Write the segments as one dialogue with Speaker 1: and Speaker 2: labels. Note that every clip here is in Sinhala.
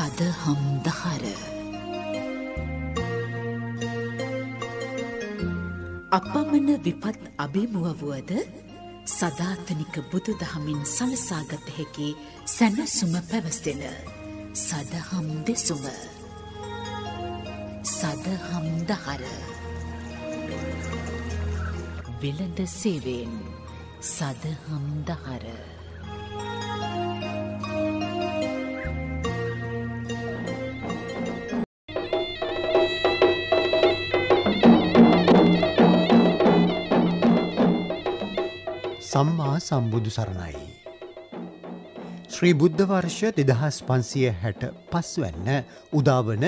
Speaker 1: සදහම්දහර අපමණ විපත් අභිමුවවුවද
Speaker 2: සධාතනික බුදු දහමින් සලසාගත හැකි සැනසුම පැවසෙන
Speaker 1: සදහම් දෙසුම සදහම්දහර වෙළඳ සේවෙන්
Speaker 2: සදහම්දහර සම්මා සම්බුදු සරණයි. ශ්‍රී බුද්ධ වර්ෂ දෙදහස් පන්සිය හැට පස්වැන්න උදාවන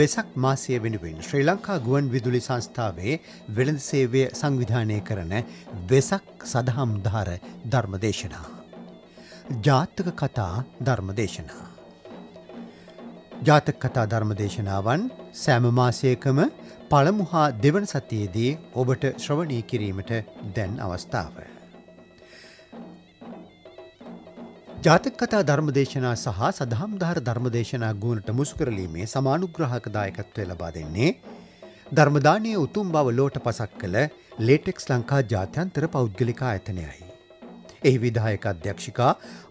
Speaker 2: වෙසක් මාසය වෙනුවෙන් ශ්‍රී ලංකා ගුවන් විදුලි සංස්ථාවේ වෙළඳ සේවය සංවිධානය කරන වෙසක් සදහම්ධාර ධර්මදේශනා. ජාතක කතා ධර්මදේශනා. ජාතක කතා ධර්මදේශනාවන් සෑම මාසයකම පළමු හා දෙවන සතියේදී ඔබට ශ්‍රවණය කිරීමට දැන් අවස්ථාවය. ජාතක කතා ධර්මදේශනා සහ සදහම්දාර ධර්මදේශනා ගුණට මුසු කරලීමේ සමානුග්‍රහක දායකත්වය ලබා දෙන්නේ ධර්මදානය උතුම් බව ලෝට පසක් කළ ලේටෙක්ස් ලංකා ජාත්‍යන්තර පෞද්ගලිකා ඇතනයයි. එහි විධායක අධ්‍යක්ෂිකා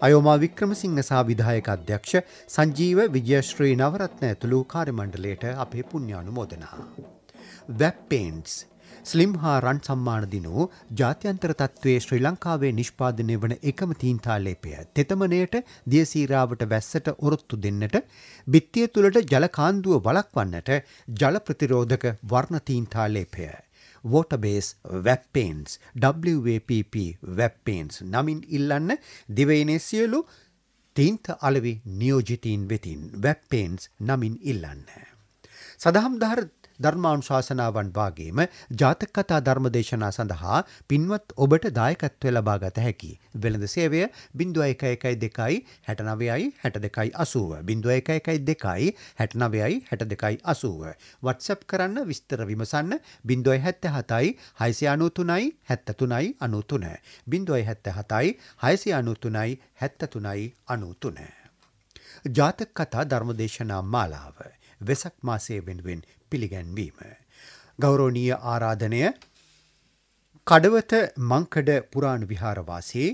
Speaker 2: අයෝමා වික්‍රමසිංහ සහ විධායක අධ්‍යක්ෂ සංජීව විජයශ්‍රී නවරත්න ඇතුළු කාර්මණ්ඩලයට අපේ පුුණ්ඥානු මෝදනා. වැැප්පේන්ස් ස්ලිම් හා රන් සම්මාන දිනූ ජාත්‍යන්තර තත්ත්වයේ ශ්‍රී ලංකාවේ නිෂ්පාදනය වන එකම තීන්තාලේපය තෙතමනයට දියසීරාවට වැස්සට ඔරොත්තු දෙන්නට බිත්තිය තුළට ජලකාන්දුව වලක්වන්නට ජල ප්‍රතිරෝධක වර්ණ තීන්තාලේපය. වෝටබේස් වැප්පේන්ස් WPP වැප්පේන්ස් නමින් ඉල්ලන්න දිවයිනේ සියලු තීන්ත අලවි නියෝජිතීන් වෙතින් වැප්පේන්ස් නමින් ඉල්ලන්න. සදහම්ධාර ධර්මානුශාසනාවන් වාගේම ජාතක කතා ධර්මදේශනා සඳහා පින්වත් ඔබට දායකත්වය ලබා ගත හැකි. වෙළඳ සේවය 0112 69 62 80 0112 69 62 80 WhatsApp කරන්න විස්තර විමසන්න 077යි 693යි 73යි 93 077යි 693යි 73යි 93 ජාතක කතා ධර්මදේශනා මාලාව වෙසක් මාසයේ වෙනුවෙන් පිළිගැන්වීම. ගෞරෝණීය ආරාධනය කඩවත මංකඩ පුරාණ විහාරවාසේ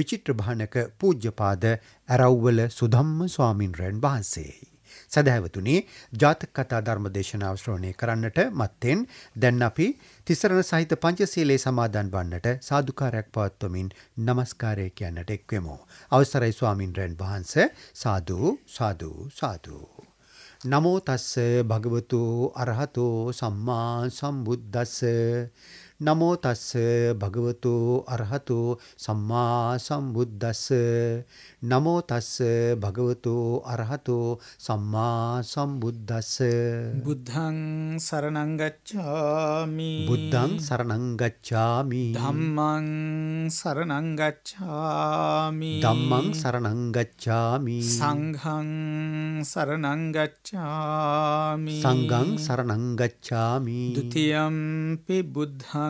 Speaker 2: විචිත්‍රභානක පූජ්‍යපාද ඇරව්වල සුදම්ම ස්වාමින්රයන් වහන්සේයි. සැදැහැවතුනේ ජාතක කතා ධර්ම දේශනාව ශ්‍රවණය කරන්නට මත්තෙන් දැන් අපි තිසරණ සහිත පංචශීලයේ සමාදන් වන්නට සාදුකාරයක් පවත්වමින් নমස්කාරය කියන්නට එක්වෙමු. අවසරයි ස්වාමින්රයන් වහන්සේ සාදු සාදු සාදු නමෝ තස්ස භගවතු අරහතෝ සම්මා සම්බුද්දස්ස නමෝ තස්ස භගවතු අරහතු සම්මා සම්බුද්දස්ස නමෝ තස්ස භගවතු අරහතු සම්මා සම්බුද්දස්ස බුද්ධං සරණං ගච්ඡාමි බුද්ධං සරණං ගච්ඡාමි ධම්මං
Speaker 1: සරණං ගච්ඡාමි ධම්මං
Speaker 2: සරණං ගච්ඡාමි සංඝං
Speaker 1: සරණං ගච්ඡාමි සංඝං
Speaker 2: සරණං ගච්ඡාමි ဒ
Speaker 1: ුතියම්පි බුද්ධං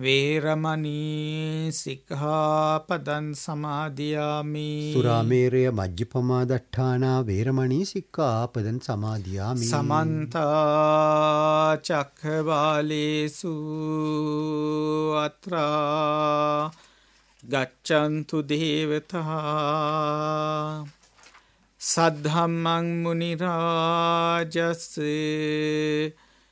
Speaker 1: වේරමණී සික්ඛාපදං සමාදියාමි සුරාමේරය
Speaker 2: මජ්ජපමා දට්ඨානා වේරමණී සික්ඛාපදං සමාදියාමි
Speaker 1: සමන්ත චක්ඛවාලේසු අත්‍රා ගච්ඡන්තු දේවතා සද්ධම්මං මුනි රාජස්සේ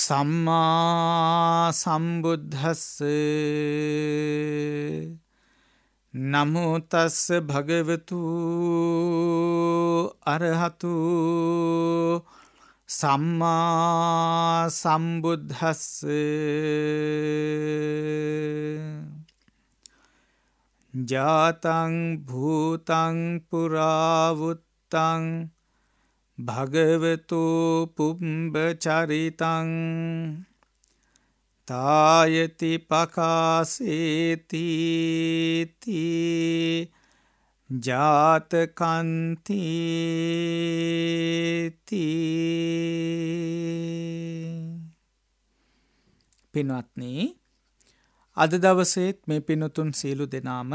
Speaker 1: සම්මා සම්බුද්ධස්ස නමුතස්ස භගවතු අරහතු සම්මා සම්බුද්ධස්ස ජාතං භූතං පුරාවුත්තං භගවතු පුම්බ චරිතං තායති පකාසේතිති ජාතකන්තිති පින්වත්නි අද දවසේත් මේ පිනතුන් සීලු දෙනාම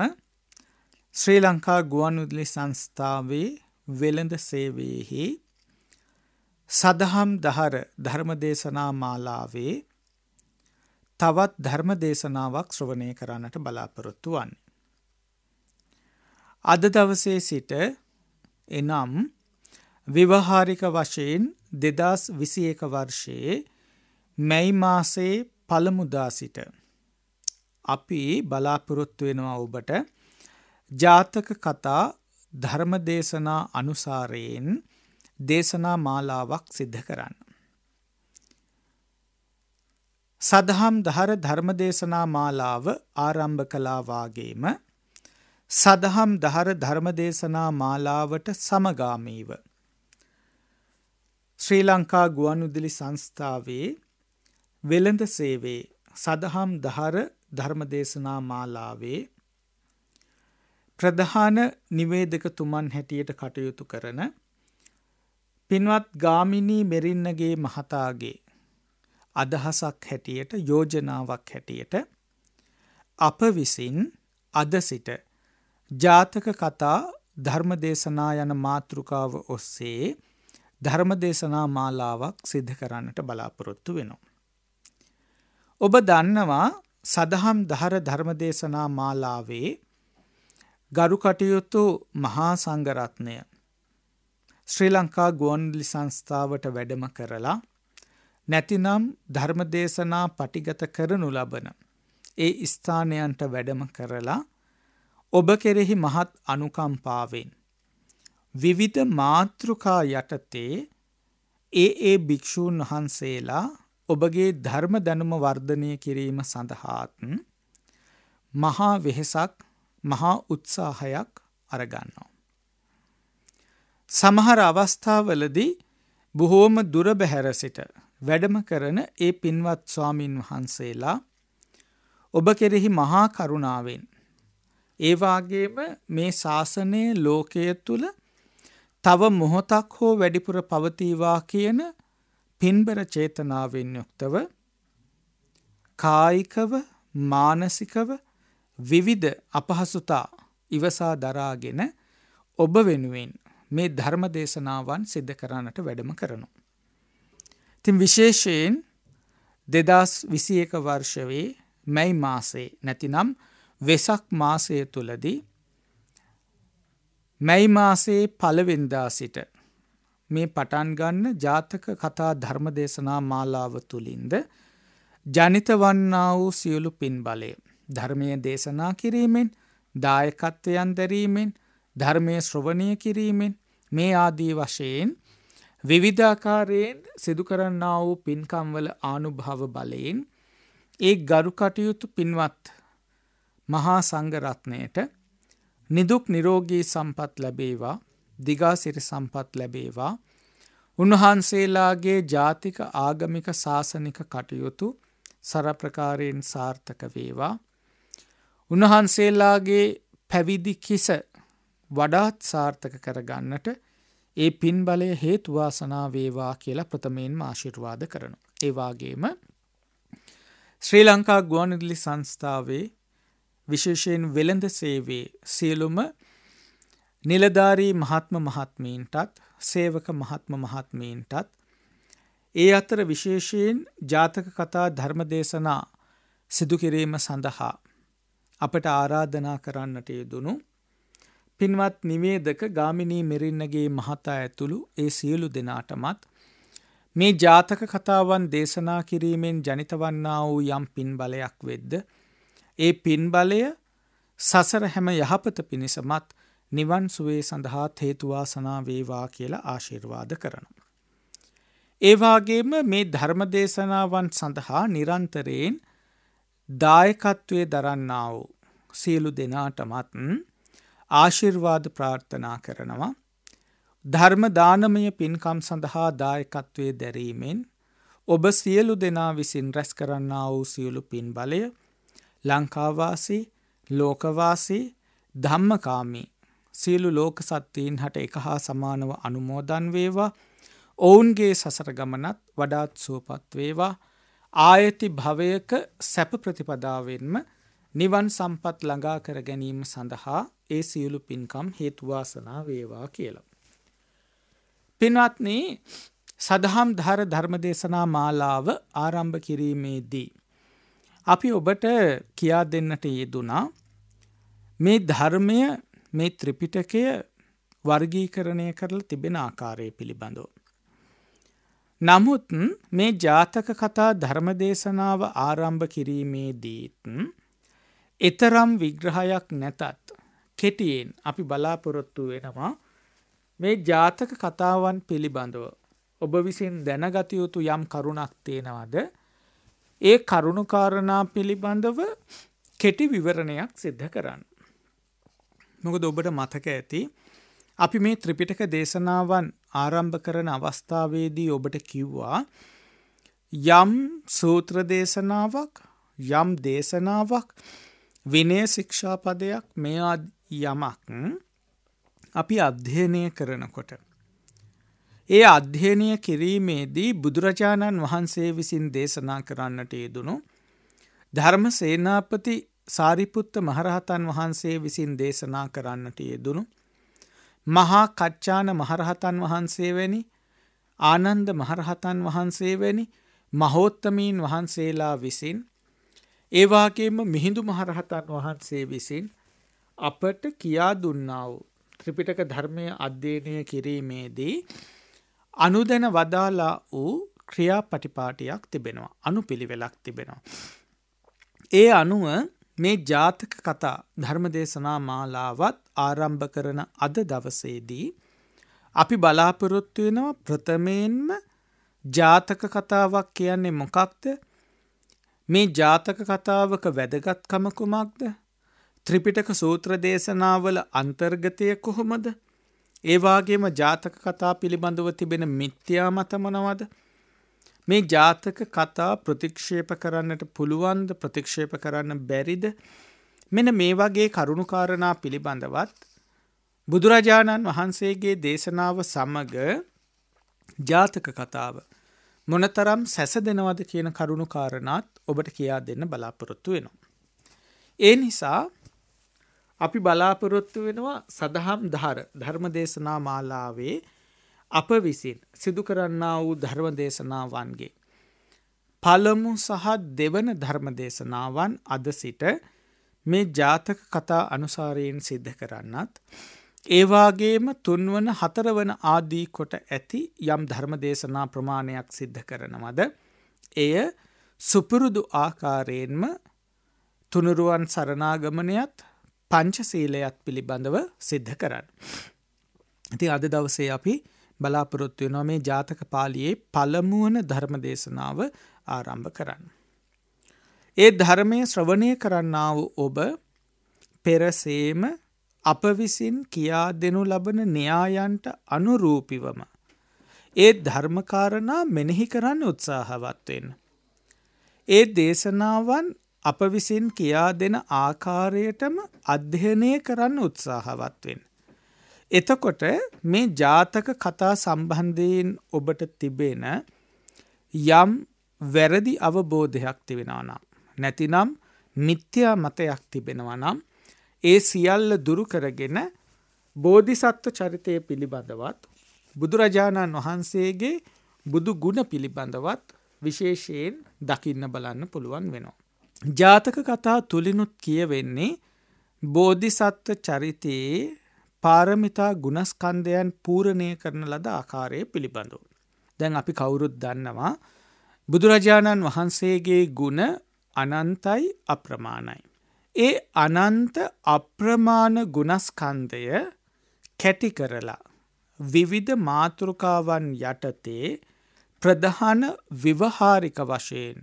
Speaker 1: ශ්‍රී ලංකා ගුවන් විදුලි සංස්ථාවේ වෙළඳ සේවයේහි සදහම් දහර ධර්මදේශනා මාලාවේ තවත් ධර්මදේශනාවක් ශ්‍රවණය කරන්නට බලාපොරොත්තු වන්නේ. අද දවසේ සිට එනම් විවහාරික වශයෙන් 2021 වර්ෂයේ මැයි මාසයේ පළමුදා සිට අපි බලාපොරොත්තු වෙනවා ඔබට ජාතක කතා ධර්මදේශනා අනුසාරයෙන් දේශනා මාලාවක් සිද්ධ කරන්න. සදහම් දහර ධර්මදේශනා මාලාව ආරම්භ කලාවාගේම සදහම් දහර ධර්මදේශනා මාලාවට සමගාමීව. ශ්‍රී ලංකා ගුවන්ුදිලි සංස්ථාවේ වෙළඳ සේවේ සදහම් දහර ධර්මදේශනා මාලාවේ ප්‍රධාන නිවේදකතුමන් හැටියට කටයුතු කරන පින්වත් ගාමිණී මෙරින්නගේ මහතාගේ අදහසක් හැටියට යෝජනාවක් හැටියට අප විසින් අද සිට ජාතක කතා ධර්මදේශනා යන මාතෘකාව ඔස්සේ ධර්මදේශනා මාලාවක් සිද්ධ කරන්නට බලාපොරොත්තු වෙනවා. ඔබ දන්නවා සදහම් දහර ධර්මදේශනා මාලාවේ ගරු කටයුතු මහා සංගරත්නය ශ්‍රී ලංකා ගුවන්විදුලි සංස්ථාවට වැඩම කරලා නැතිනම් ධර්මදේශනා පටිගත කරනු ලබන ඒ ස්ථානයන්ට වැඩම කරලා ඔබ කෙරෙහි මහත් අනුකම්පාවෙන් විවිධ මාතෘකා යටතේ ඒ ඒ භික්‍ෂූන් වහන්සේලා ඔබගේ ධර්ම දැනුම වර්ධනය කිරීම සඳහාත් මහා වෙහෙසක් මහා උත්සාහයක් අරගන්නවා. සමහර අවස්ථාවලදී බොහෝම දුර බැහැර සිට වැඩම කරන ඒ පින්වත් ස්වාමින් වහන්සේලා ඔබ කෙරෙහි මහා කරුණාවෙන් ඒ වාගේම මේ ශාසනය ලෝකය තුල තව මොහොතක් හෝ වැඩිපුර පවතිවා කියන පින්බර චේතනාවෙන් යුක්තව කායිකව මානසිකව විවිධ අපහසුතා ඉවසා දරාගෙන ඔබ වෙනුවෙන් මේ ධර්ම දේශනාවන් සිද්ධ කරන්නට වැඩම කරනු. තින් විශේෂයෙන් දෙදස් විසියක වර්ෂවේ මැයි මාසේ නැතිනම් වෙසක් මාසය තුළදී මැයි මාසේ පලවෙන්දා සිට මේ පටන් ගන්න ජාතක කතා ධර්ම දේශනා මාලාව තුළින්ද ජනිත වන්නා වූ සියලු පින් බලය ධර්මය දේශනා කිරීමෙන් දායකත්වයන් දැරීමෙන් ධර්මය ශ්‍රවණය කිරීමෙන් මේ ආදී වශයෙන් විවිධාකාරයෙන් සිදුකරන්නා වූ පින්කම්වල ආනුභාව බලයෙන් ඒ ගරු කටයුතු පින්වත් මහා සංගරත්නයට නිදුක් නිරෝගී සම්පත් ලැබේවා දිගාසිරි සම්පත් ලැබේවා උන්වහන්සේලාගේ ජාතික ආගමික ශාසනික කටයුතු සරප්‍රකාරයෙන් සාර්ථක වේවා උන්වහන්සේලාගේ පැවිදි කිස වඩාත් සාර්ථක කරගන්නට ඒ පින් බලය හේතුවාසනා වේවා කියලා ප්‍රථමයෙන්ම ආශිර්වාද කරනවා. ඒ වගේම ශ්‍රී ලංකා ගුවන්විදුලි සංස්ථාවේ විශේෂයෙන් වෙළඳ සේවයේ සියලුම නිලධාරී මහත්ම මහත්මීන්ටත් සේවක මහත්ම මහත්මීන්ටත් ඒ අතර විශේෂයෙන් ජාතක කතා ධර්මදේශනා සිදුකිරීම සඳහා අපට ආරාධනා කරන්නට යෙදුණු පින්වත් නිවේදක ගාමිණී මෙරින්නගේ මහතා ඇතුළු ඒ සියලු දෙනාටමත් මේ ජාතක කතාවන් දේශනා කිරීමෙන් ජනිතවන්නා වූ යම් පින් බලයක් වෙද්ද. ඒ පින් බලය සසර හැම යහපත පිණිසමත් නිවන් සුවේ සඳහා හේතුවාසනා වේවා කියලා ආශිර්වාද කරනවා. ඒවාගේම මේ ධර්මදේශනාවන් සඳහා නිරන්තරයෙන් දායකත්වය දරන්නාව සියලු දෙනාටමත් ආශිර්වාද ප්‍රාර්ථනා කරනවා. ධර්ම දානමය පින්කම් සඳහා දායකත්වයේ දැරීමෙන් ඔබ සියලු දෙනා විසින් රැස් කරන්නා වූ සියලු පින් බලය ලංකාවාසී ලෝකවාසී ධම්මකාමී සියලු ලෝක සත්වයන් හට එක හා සමානව අනුමෝදන් වේවා ඔවුන්ගේ සසර ගමනත් වඩාත් සුවපත් වේවා ආයති භවයක සැප ප්‍රතිපදාවෙන්ම නිවන් සම්පත් ළඟා කර ගැනීම සඳහා ඒ සියලු පින්කම් හේතුවාසනා වේවා කියලා. පින්වත්නී සදහම් ධර ධර්මදේශනා මාලාව ආරම්භ කිරීමේදී. අපි ඔබට කියා දෙන්නට යෙදුනා මේ ධර්මය මේ ත්‍රිපිටකය වර්ගීකරණය කරල තිබෙන ආකාරය පිළිබඳව. නමුත් මේ ජාතක කතා ධර්මදේශනාව ආරම්භ කිරීමේදීත් එතරම් විග්‍රහයක් නැතත් කෙටියෙන් අපි බලාපොරොත්තු වෙනවා මේ ජාතක කතාවන් පිළිබඳව ඔබ විසින් දැනගත යුතු යම් කරුණක් තියෙනවද ඒ කරුණුකාරණා පිළිබඳව කෙටි විවරණයක් සිද්ධ කරන්න. මොකද ඔබට මතක ඇති අපි මේ ත්‍රිපිටක දේශනාවන් ආරම්භ කරන අවස්ථාවේදී ඔබට කිව්වා යම් සූත්‍ර දේශනාවක් යම් දේශනාවක් විනය ශික්ෂාපදයක් මෙයා යමක් අපි අධ්‍යයනය කරනකොට. ඒ අධ්‍යයනය කිරීමේදී බුදුරජාණන් වහන්සේ විසින් දේශනා කරන්නට යෙදුණු ධර්ම සේනාපති සාරිපුත්ත මහරහතන් වහන්සේ විසින් දේශනා කරන්නට යෙදුණු මහා කච්චාන මහරහතන් වහන්සේ වැනි ආනන්ද මහරහතන් වහන්සේ වැනි මහෝත්තමීන් වහන්සේලා විසින් ඒවාගේම මිහිඳු මහරහතන් වහන්සේ විසින් අපට කියා දුන්නා වූ ත්‍රිපිටක ධර්මය අධ්‍යයනය කිරීමේදී අනුදැන වදාලා වූ ක්‍රියාපටිපාටියක් තිබෙනවා අනුපිළිවෙලක් තිබෙනවා. ඒ අනුව මේ ජාතක කතා ධර්මදේශනා මාලාවත් ආරම්භ කරන අද දවසේදී අපි බලාපොරොත්තු වෙනවා ප්‍රථමයෙන්ම ජාතක කතාවක් කියන්නේ මොකක්ද මේ ජාතක කතාවක වැදගත්කම කුමක්ද? ත්‍රිපිටක සූත්‍ර දේශනාවල අන්තර්ගතය කොහොමද? ඒ වාගේම ජාතක කතා පිළිබඳව තිබෙන මිත්‍යා මත මොනවද? මේ ජාතක කතා ප්‍රතික්ෂේප කරන්නට පුළුවන්ද? ප්‍රතික්ෂේප කරන්න බැරිද? මෙන්න මේ වගේ කරුණු කාරණා පිළිබඳවත් බුදුරජාණන් වහන්සේගේ දේශනාව සමග ජාතක කතාව මොනතරම් සැසදෙනවද කියන කරුණු කාරණාත් ඔබට කියා දෙන්න බලාපොරොත්තු වෙනවා. ඒ නිසා අපි බලාපොරොත්තු වෙනවා සදහම් ධාර ධර්මදේශනා මාලාවේ අප විසින් සිදු කරන්නා වූ ධර්මදේශනාවන්ගේ පළමු සහ දෙවන ධර්මදේශනාවන් අද සිට මේ ජාතක කතා අනුසාරයෙන් සිද්ධ කරන්නත් ඒවාගේම තුන්වන හතරවන ආදී කොට ඇති යම් ධර්ම දේශනා ප්‍රමාණයක් සිද්ධ කරනවද. එය සුපුරුදු ආකාරයෙන්ම තුනුරුවන් සරණාගමනයත් පංචසීලයත් පිළිබඳව සිද්ධ කරන්න. ඉති අද දවසේ අපි බලාපොරොත්තු වෙනවා මේ ජාතක පාලියේ පළමුුවන ධර්ම දේශනාව ආරම්භ කරන්න. ඒ ධර්මය ශ්‍රවණය කරන්නාව ඔබ පෙරසේම අප විසින් කියා දෙනු ලබන න්‍යායන්ට අනුරූපිවම ඒ ධර්මකාරණා මෙනෙහි කරන්න උත්සාහවත් වෙන්න. ඒ දේශනාවන් අප විසින් කියා දෙන ආකාරයටම අධ්‍යයනය කරන්න උත්සාහවත් වෙන්න. එතකොට මේ ජාතක කතා සම්බන්ධයෙන් ඔබට තිබෙන යම් වැරදි අවබෝධයක් තිබෙනවා නම් නැතිනම් මිත්‍යා මතයක් තිබෙනවා නම් ඒ සියල්ල දුරු කරගෙන බෝධිසත්ව චරිතය පිළිබඳවත් බුදුරජාණන් වහන්සේගේ බුදු ගුණ පිළිබඳවත් විශේෂයෙන් දකින්න බලන්න පුළුවන් වෙනවා. ජාතක කතා තුලිනුත් කියවෙන්නේ බෝධිසත්ව චරිතයේ පාරමිතා ගුණස්කන්ධයන් පූරණය කරන ලද ආකාරය පිළිබඳව. දැන් අපි කවුරුත් දන්නවා බුදුරජාණන් වහන්සේගේ ගුණ අනන්තයි අප්‍රමාණයි. ඒ අනන්ත අප්‍රමාණ ගුණස්කන්දය කැටි කරලා. විවිධ මාතෘකාවන් යටතේ ප්‍රධාන විවහාරික වශයෙන්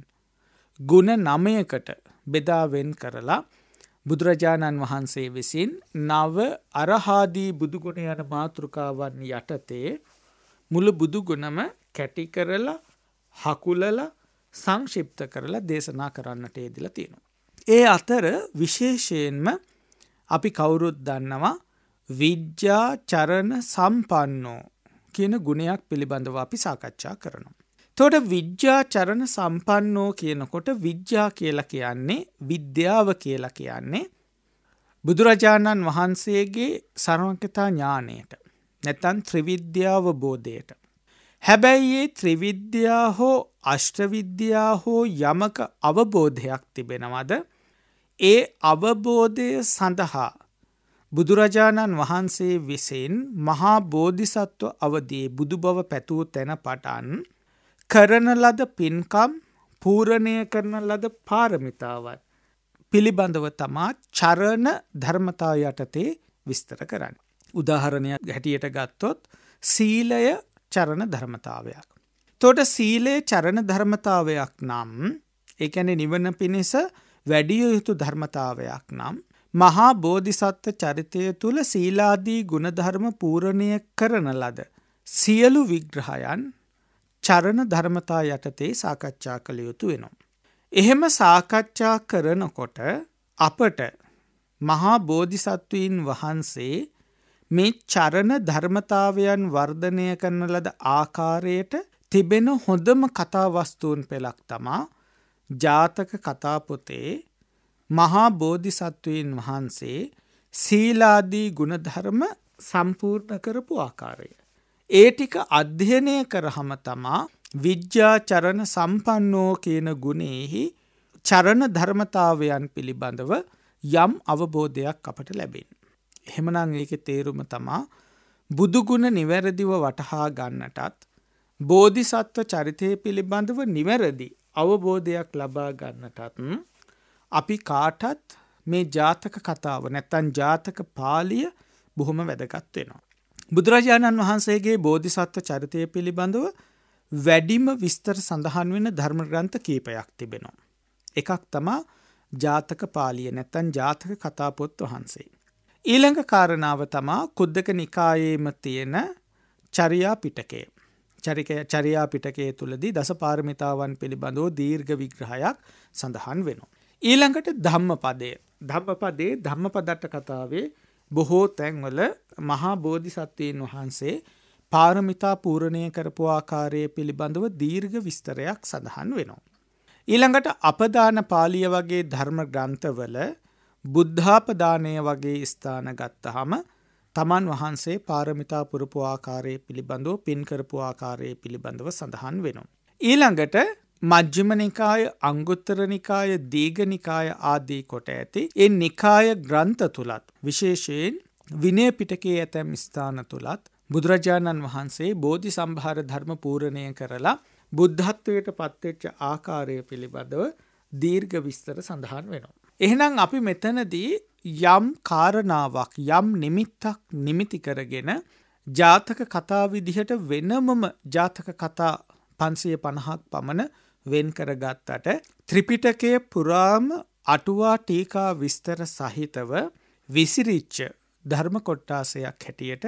Speaker 1: ගුණ නමයකට බෙදාවෙන් කරලා බුදුරජාණන් වහන්සේ විසින් නව අරහාදී බුදුගුණ යන මාතෘකාවන් යටතේ මුළු බුදුගුණම කැටි කරලා හකුලලා සංශිප්ත කරලා දේශනා කරන්නට යෙදිලා තියෙනවා. ඒ අතර විශේෂයෙන්ම අපි කවුරුත් දන්නවා විද්‍යා චරණ සම්පන්නෝ කියන ගුණයක් පිළිබඳව අපි සාකච්ඡා කරනවා. තොට විද්‍යා චරණ සම්පන්නෝ කියනකොට විද්‍යා කියලා කියන්නේ විද්‍යාව කියලා කියන්නේ බුදුරජාණන් වහන්සේගේ සරවකතා ඥානයට නැතන් ත්‍රිවිද්‍යාව බෝධයට. හැබැයි ඒ ත්‍රිවිද්‍යා හෝ අෂ්ටවිද්‍යා හෝ යමක අවබෝධයක් තිබෙනවද ඒ අවබෝධය සඳහා බුදුරජාණන් වහන්සේ විසින් මහා බෝධිසත්ව අවදී බුදු බව පැතූ තැන පටන් කරන ලද පින්කම් පූරණය කරන ලද පාරමිතාවත් පිළිබඳව තමා චරණ ධර්මතා යටතේ විස්තර කරන්න. උදාහරණයක් හැටියට ගත්තොත් සීලය චරණ ධර්මතාවයක්. තොට සීලයේ චරණ ධර්මතාවයක් නම් ඒැන නිවන පිණිස වැඩිය යුතු ධර්මතාවයක් නම් මහා බෝධිසත්ව චරිතය තුළ සීලාදී ගුණධර්ම පූරණය කරන ලද සියලු විග්‍රහයන් චරණ ධර්මතා යටතේ සාකච්ඡා කළ යුතු වෙනවා. එහෙම සාකච්ඡා කරනකොට අපට මහා බෝධිසත්වීන් වහන්සේ මේ චරණ ධර්මතාවයන් වර්ධනය කරන ලද ආකාරයට තිබෙන හොඳම කතාවස්තුූන් පෙළක් තමා ජාතක කතාපොතේ මහා බෝධිසත්වයන් වහන්සේ සීලාදී ගුණධර්ම සම්පූර්ණ කරපු ආකාරය. ඒ ටික අධ්‍යයනය කරහම තමා විද්‍යාචරණ සම්පන්නෝ කියන ගුණෙහි චරණ ධර්මතාවයන් පිළිබඳව යම් අවබෝධයක් අපට ලැබෙන්. එහෙමනං ඒක තේරුම තමා බුදුගුණ නිවැරදිව වටහා ගන්නටත් බෝධිසත්ව චරිතය පිළිබඳව නිවැරදි අවබෝධයක් ලබා ගන්නටත් අපි කාටත් මේ ජාතක කතාව නැත්තන් ජාතක පාලිය බොහොම වැදගත් වෙනවා. බුදුරජාණන් වහන්සේගේ බෝධිසත්ව චරිතය පිළිබඳව වැඩිම විස්තර සඳහන් වෙන ධර්මග්‍රන්ථ කීපයක් තිබෙනවා. එකක් තමා ජාතක පාලිය නැත්තන් ජාතක කතාපොත් වහන්සේ. ඊළඟ කාරණාව තමා කුද්දක නිකායේම තියෙන චරියා පිටකේ. චරියා පිටකයේ තුලදී දසපාරමිතාවන් පිළිබඳව දීර්ඝ විග්‍රහයක් සඳහන් වෙනවා. ඊළඟට ධම්මපදය. ධම්මපදයේ ධම්මපදට කතාවේ බොහෝ තැන්වල මහා බෝධිසත්වයන් වහන්සේ පාරමිතා පූර්ණය කරපු ආකාරය පිළිබඳව දීර්ඝ විස්තරයක් සඳහන් වෙනවා. ඊළඟට අපදාන පාලිය වගේ ධර්ම ග්‍රන්ථවල බුද්ධාපදානය වගේ ස්ථාන ගත්තහම තමන් වහන්සේ පාරමිතා පුරපු ආකාරය පිළිබඳව පින් කරපු ආකාරය පිළිබඳව සඳහන් වෙනවා. ඊළඟට මජ්ජිම නිකාය අංගුත්තර නිකාය දීග නිකාය ආදී කොට ඇති. එ නිකාය ග්‍රන්ථ තුළත් විශේෂයෙන් විනය පිටකේ ඇතැම් ස්ථාන තුළත් බුදුරජාණන් වහන්සේ බෝධි සම්භාර ධර්ම පූරණය කරලා බුද්ධත්වයට පත්වෙච්ච ආකාරය පිළිබඳව දීර්ඝ විස්තර සඳහන් වෙනවා. එහෙනම් අපි මෙතනදී යම් කාරණාවක් යම් නිමිත්තක් නිමිති කරගෙන ජාතක කතා විදිහට වෙනමම ජාතක කතා පන්සය පණහක් පමණ වෙන් කරගත්තට ත්‍රිපිටකයේ පුරාම අටුවා ටීකා විස්තර සහිතව විසිරිච්ච ධර්ම කොට්ටාසයක් හැටියට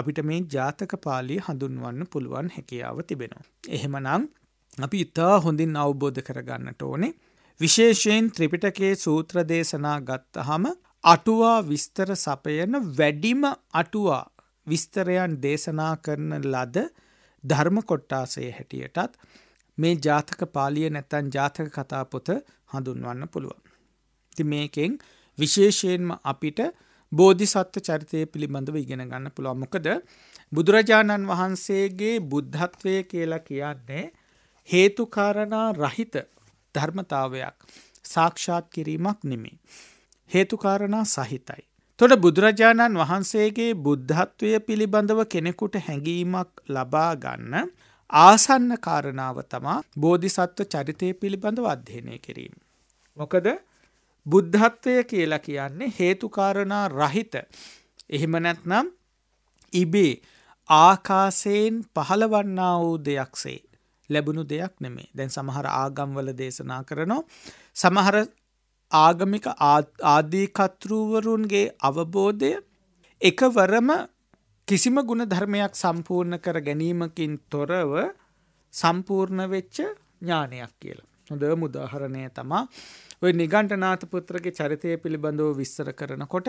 Speaker 1: අපිට මේ ජාතක පාලී හඳුන්වන්න පුළුවන් හැකියාව තිබෙනවා. එහෙමනම් අපි ඉතා හොඳින් අවබෝධ කරගන්නට ඕනේ විශේෂයෙන් ත්‍රිපිටකයේ සූත්‍ර දේශනා ගත්තහම අටුවා විස්තර සපයන වැඩිම අටුවා විස්තරයන් දේශනා කරන ලද ධර්ම කොට්ටාසය හැටියටත් මේ ජාතක පාලිය නැත්තන් ජාතක කතා පොත හඳුන්වන්න පුළුවන්. ති මේකෙන් විශේෂයෙන්ම අපිට බෝධිසත්ව චරිතය පිළිබඳව ඉගෙන ගන්න පුළුවන් මොකද බුදුරජාණන් වහන්සේගේ බුද්ධත්වය කියලා කියන්නේ හේතුකාරණා රහිත ධර්මතාවයක් සාක්ෂාත් කිරීමක් නෙමේ. හේතුකාරණා සහිතයි. තොට බුදුරජාණන් වහන්සේගේ බුද්ධත්වය පිළිබඳව කෙනෙකුට හැඟීමක් ලබා ගන්න ආසන්න කාරණාව තමා බෝධිසත්ව චරිතය පිළිබඳව අධ්‍යයනය කිරීම. මොකද බුද්ධත්වය කියලා කියන්නේ හේතුකාරණා රහිත එහෙම නැත්නම් ඉබේ ආකාසයෙන් පහළවන්නා වූ දෙයක්සේ ලැබුණු දෙයක් නෙමේ දැන් සමහර ආගම්වල දේශනා කරනවා සමහර ආගමික ආදීකතෘවරුන්ගේ අවබෝධය එකවරම කිසිම ගුණ ධර්මයක් සම්පූර්ණ කර ගැනීමකින් තොරව සම්පූර්ණ වෙච්ච ඥානයක් කියලා. හොඳ මුදාහරණය තමා ඔය නිගණ්ටනාත පුත්‍රගේ චරිතය පිළිබඳව විස්තර කරනකොට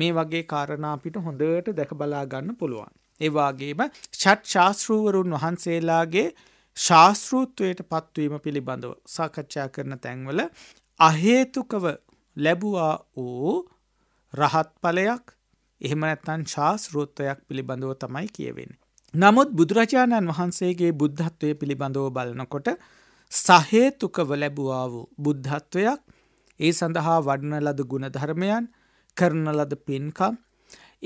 Speaker 1: මේ වගේ කාරණා අපිට හොඳට දැක බලා ගන්න පුළුවන්. ඒ වගේම ෂට් ශාස්ත්‍රූවරුන් වහන්සේලාගේ ශාස්තෘත්වයට පත්වීම පිළිබඳව සාකච්ඡා කරන තැන්වල අහේතුකව ලැබුවා වූ රහත්ඵලයක් එහෙමනැත්තන් ශාස්තෘත්වයක් පිළිබඳව තමයි කියවෙන. නමුත් බුදුරජාණන් වහන්සේගේ බුද්ධත්වය පිළිබඳව බලනකොට සහේතුකව ලැබුවා වූ බුද්ධත්වයක් ඒ සඳහා වඩන ලද ගුණධර්මයන් කරන ලද පින්කම්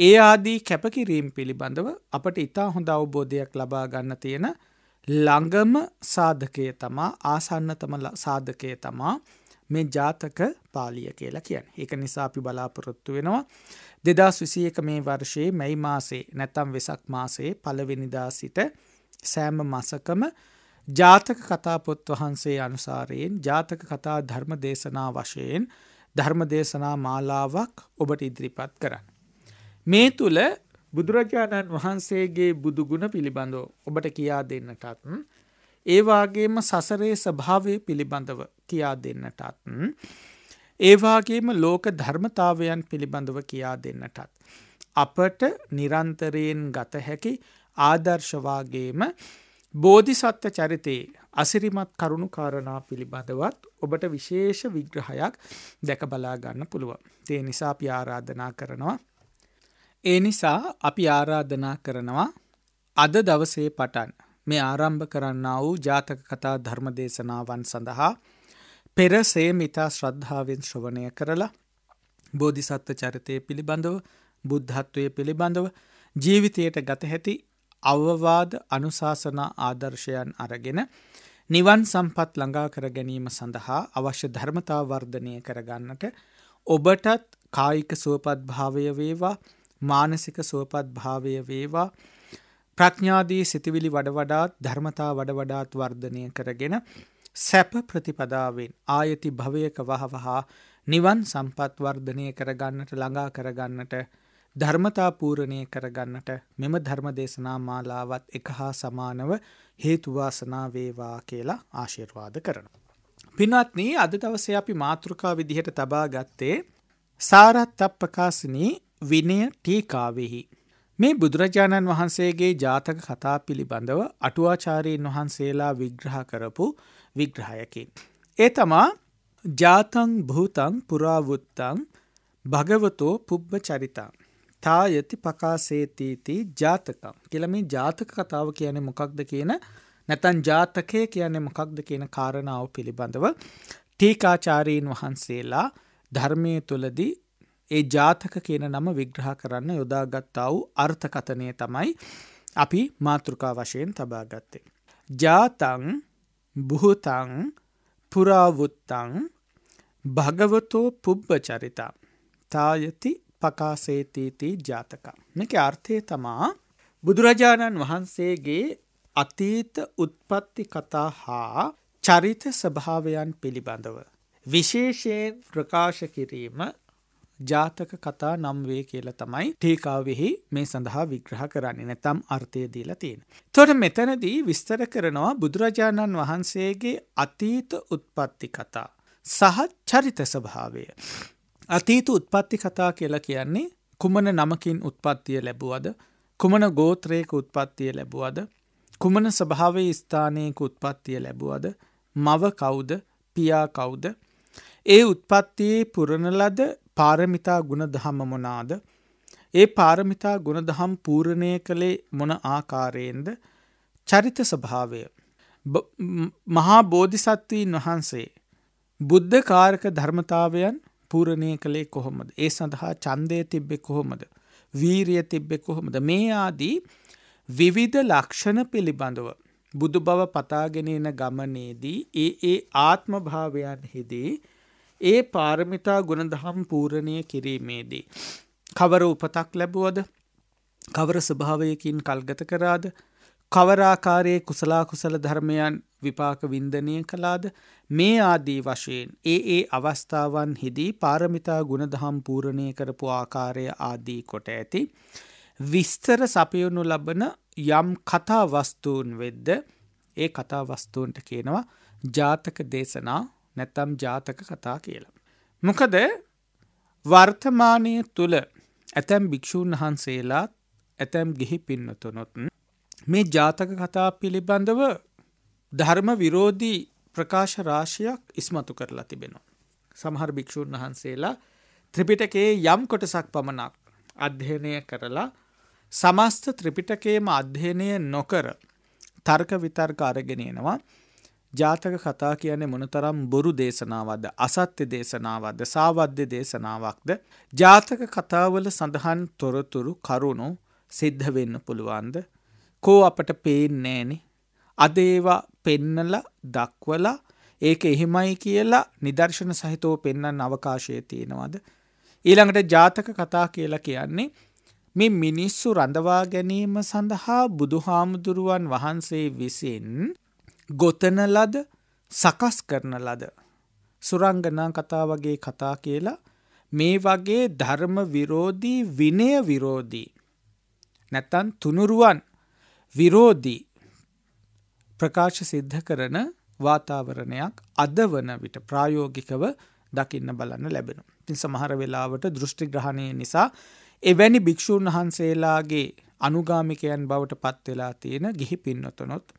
Speaker 1: ඒ ආදී කැපකිරීම් පිළිබඳව අපට ඉතා හොඳ අවබෝධයක් ලබා ගන්න තියෙන ළඟම සාධකය තමා ආසන්නතම සාධකය තමා මේ ජාතක පාලිය කියලා කියන එක නිසා අපි බලාපොරොත්තු වෙනවා දෙදස් විසි එක මේ වර්ෂයේ මැයි මාසේ නැතම් වෙසක් මාසේ පලවෙනිදා සිට සෑම මසකම ජාතක කතාපොත් වහන්සේ අනුසාරයෙන් ජාතක කතා ධර්ම දේශනා වශයෙන් ධර්ම දේශනා මාලාවක් ඔබට ඉදිරිපත් කරන්න. මේ තුළ බුදුරජාණන් වහන්සේගේ බුදුගුණ පිළිබඳව ඔබට කියා දෙන්නටත් ඒ වාගේම සසරේ ස්වභාවය පිළිබඳව කියා දෙන්නටත් ඒ වාගේම ලෝක ධර්මතාවයන් පිළිබඳව කියා දෙන්නටත් අපට නිරන්තරයෙන් ගත හැකි ආදර්ශ වාගේම බෝධිසත්ත්ව චරිතයේ අසිරිමත් කරුණු කාරණා පිළිබඳවත් ඔබට විශේෂ විග්‍රහයක් දැක බලා ගන්න පුළුවන්. ඒ නිසා අපි ආරාධනා කරනවා ඒ නිසා අපි ආරාධනා කරනවා අද දවසේ පටන් මේ ආරම්භ කරන්න වූ ජාතක කතා ධර්මදේශනාවන් සඳහා පෙරසේමිතා ශ්‍රද්ධාවෙන් ශ්‍රවණය කරලා බෝධිසත්ව චරිතය පිළිබඳව බුද්ධත්වය පිළිබඳව ජීවිතයට ගත හැති අවවාද අනුශාසනා ආදර්ශයන් අරගෙන නිවන් සම්පත් ළඟා කර ගැනීම සඳහා අවශ්‍ය ධර්මතා වර්ධනය කරගන්නට ඔබටත් කායික සුවපත් භාවය වේවා මානසික සුවපත් භාවය වේවා ප්‍රඥාදී සිතිවිලි වඩවඩාත් ධර්මතා වඩවඩාත් වර්ධනය කරගෙන සැප ප්‍රතිපදාවෙන් ආයති භවයක වහවහා නිවන් සම්පත් වර්ධනය කරගන්නට ළඟා කරගන්නට ධර්මතා පූර්ණණය කරගන්නට මෙම ධර්ම දේශනා මාලාවත් එක හා සමානව හේතු වාසනා වේවා කියලා ආශිර්වාද කරනවා. පින්වත්නි අද දවසේ අපි මාතෘකා විදිහට තබා ගත්තේ සාරත් අප්පකාසිනී විනය ටීකාවෙහි. මේ බුදුරජාණන් වහන්සේගේ ජාතක කතා පිළිබඳව අටුවාචාරීන් වහන්සේලා විග්‍රහ කරපු විග්‍රහයකින්. ඒ තමා ජාතං භූතං පුරාවුත්තං භගවතෝ පුබ්බ චරිතං. තායති පකාසේතීති ජාතකම් කියලම ජාතක කතාව කියන මොකක්ද කියන නැතන් ජාතකය කියන්නේ මොකක්ද කියන කාරණාව පිළිබඳව ටීකාචාරීන් වහන්සේලා ධර්මය තුළදී ඒ ජාතක කියන නම විග්‍රහ කරන්න යොදාගත්තා වූ අර්ථකථනය තමයි අපි මාතෘකා වශයෙන් තබාගත්තේ. ජාතං බුහතං පුරාවුත්තං භගවතෝ පුබ්බ චරිතා තායති පකාසේතීති ජාතක. මේක අර්ථය තමා බුදුරජාණන් වහන්සේගේ අතීත උත්පත්ති කතා හා චරිත ස්භාවයන් පිළිබඳව. විශේෂයෙන් ප්‍රකාශ කිරීම ජාතක කතා නම් වේ කියලා තමයි ටීකාවෙහි මේ සඳහා විග්‍රහ කරන්නේ නැතම් අර්ථය දීලා තියෙන. එතකොට මෙතනදී විස්තර කරනවා බුදුරජාණන් වහන්සේගේ අතීත උත්පත්ති කතා සහ චරිත ස්වභාවය. අතීත උත්පත්ති කතා කියලා කියන්නේ කුමන නමකින් උත්පත්තිය ලැබුවද කුමන ගෝත්‍රයක උත්පත්තිය ලැබුවද කුමන ස්වභාවේ ස්ථානයක උත්පත්තිය ලැබුවද මව කවුද පියා කවුද ඒ උත්පත්තියේ පුරණ ලද පාරමිතා ගුණදහම මොනාද ඒ පාරමිතා ගුණදහම් පූරණය කළේ මොන ආකාරයෙන්ද චරිත ස්වභාවය මහා බෝධිසත්වීන් වහන්සේ බුද්ධ කාරක ධර්මතාවයන් පූරණය කළේ කොහොමද ඒ සඳහා චන්දය තිබ්බෙ කොහොමද වීරිය තිබ්බෙ කොහොමද මේ ආදී විවිධ ලක්ෂණ පිළිබඳව බුදු බව පතාගෙනන ගමනේදී ඒ ඒ ආත්ම භාවයන් හිදී ඒ පාරමිතා ගුණදහම් පූරණය කිරීමේදී. කවර උපතක් ලැබුවද කවර ස්භාවයකින් කල්ගත කරාද කවරාකාරයේ කුසලා කුසල ධර්මයන් විපාක වින්දනය කලාද මේ ආදී වශයෙන් ඒ ඒ අවස්ථාවන් හිදී පාරමිතා ගුණදහම් පූරණය කරපු ආකාරය ආදී කොට ඇති. විස්තර සපයනු ලබන යම් කතාවස්තුූන් වෙද්ද ඒ කතාවස්තුූන්ට කියනවා ජාතක දේශනා නැත්තම් ජාතක කතා කියලා. මොකද වර්තමානය තුළ ඇතැම් භික්‍ෂූන් වහන්සේලාත් ඇතැම් ගිහි පින්නතුනොතුන් මේ ජාතක කතා පිළිබඳව ධර්ම විරෝධී ප්‍රකාශ රාශියක් ඉස්මතු කරලා තිබෙනවා. සමහර භික්‍ෂූන් වහන්සේලා ත්‍රිපිටකයේ යම් කොටසක් පමණක් අධ්‍යයනය කරලා සමස්ත ත්‍රිපිටකේම අධ්‍යයනය නොකර තර්ක විතර්ක අරගෙනනවා ජාතක කතා කියන්නේ මොනතරම් බොරු දේශනාවක්ද අසත්‍ය දේශනාවක්ද සාවද්‍ය දේශනාවක්ද ජාතක කතාවල සඳහන් තොරතුරු කරුණු සිද්ධ වෙන්න පුළුවන්ද කෝ අපට පේන්නේ නෑනේ අද ඒවා පෙන්නලා දක්වලා ඒක එහෙමයි කියලා නිදර්ශන සහිතව පෙන්වන්න අවකාශය තියෙනවද ඊළඟට ජාතක කතා කියලා කියන්නේ මේ මිනිස්සු රඳවා ගැනීම සඳහා බුදුහාමුදුරුවන් වහන්සේ විසින් ගොතන ලද සකස් කරන ලද. සුරංගනා කතා වගේ කතා කියලා මේ වගේ ධර්ම විරෝධී විනය විරෝධී. නැතන් තුනුරුවන් විරෝධී ප්‍රකාශ සිද්ධ කරන වාතාවරණයක් අද වන විට ප්‍රායෝගිකව දකින්න බලන්න ලැබෙන. තින් සමහර වෙලාවට දෘෂ්ටිග්‍රහණය නිසා එවැනි භික්‍ෂූන් වහන්සේලාගේ අනුගාමිකයන් බවට පත්වෙලා තියෙන ගිහි පින්නොතනොත්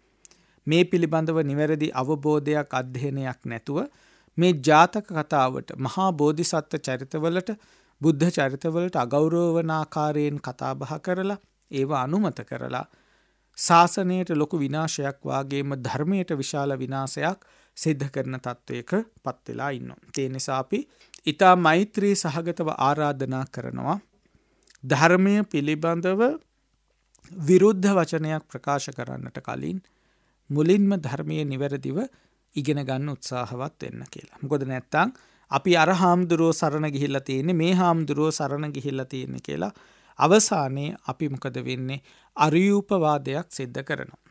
Speaker 1: මේ පිළිබඳව නිවැරදි අවබෝධයක් අධ්‍යයනයක් නැතුව මේ ජාතක කතාවට මහා බෝධිසත්ව චරිතවලට බුද්ධ චරිතවලට අගෞරෝවනාකාරයෙන් කතාබහ කරලා ඒවා අනුමත කරලා ශාසනයට ලොකු විනාශයක් වගේම ධර්මයට විශාල විනාශයක් සිද්ධ කරන තත්ත්වයක පත් වෙලා ඉන්නවා. ඒ නිසා අපි ඊටා මෛත්‍රී සහගතව ආරාධනා කරනවා ධර්මය පිළිබඳව විරුද්ධ වචනයක් ප්‍රකාශ කරන්නට කලින් මුලින්ම ධර්මය නිවැරදිව ඉගෙන ගන්න උත්සාහවත් වෙන්න කියලා. මොකොද නැත්තං අපි අර හාමුදුරුවෝ සරණ ගිහිල්ල තියෙන මේ හාමුදුරුවෝ සරණ ගිහිල්ල තියෙන කියලා අවසානයේ අපි මොකද වෙන්නේ අරියූපවාදයක් සිද්ධ කරනවා.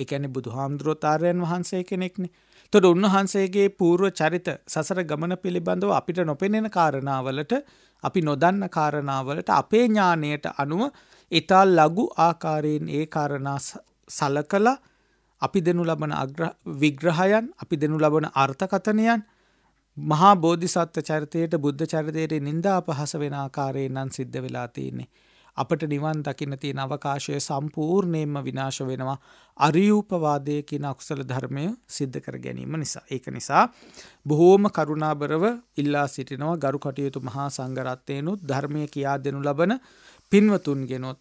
Speaker 1: ඒකැනෙ බුදු හාමුදුරෝතාරයන් වහන්සේ කෙනෙක්නෙ. තොට උන්වහන්සේගේ පූර්ව චරිත සසර ගමන පිළිබඳව අපිට නොපෙනෙන කාරණාවලට අපි නොදන්න කාරණාවලට අපේ ඥානයට අනුව ඉතා ලගු ආකාරයෙන් ඒ කාරණා සලකලා අපි දෙනු ලබන විග්‍රහයන් අපි දෙනු ලබන අර්ථකථනයන් මහා බෝධිසත්ව චරිතයට බුද්ධ චරිතයට නින්දා අපහස වෙන ආකාරයෙන් නම් සිද්ධ වෙලා තියෙන්නේ. අපට නිවන් දකින්න තියෙන අවකාශය සම්පූර්ණයෙන්ම විනාශ වෙනවා අරියූපවාදය කියන අකුසල ධර්මය සිද්ධ කර ගැනීම නිසා. ඒක නිසා බොහෝම කරුණාබරව ඉල්ලා සිටිනවා ගරු කටයුතු මහා සංඝරත්නයනුත් ධර්මය කියා දෙනු ලබන පින්වතුන්ගෙනොත්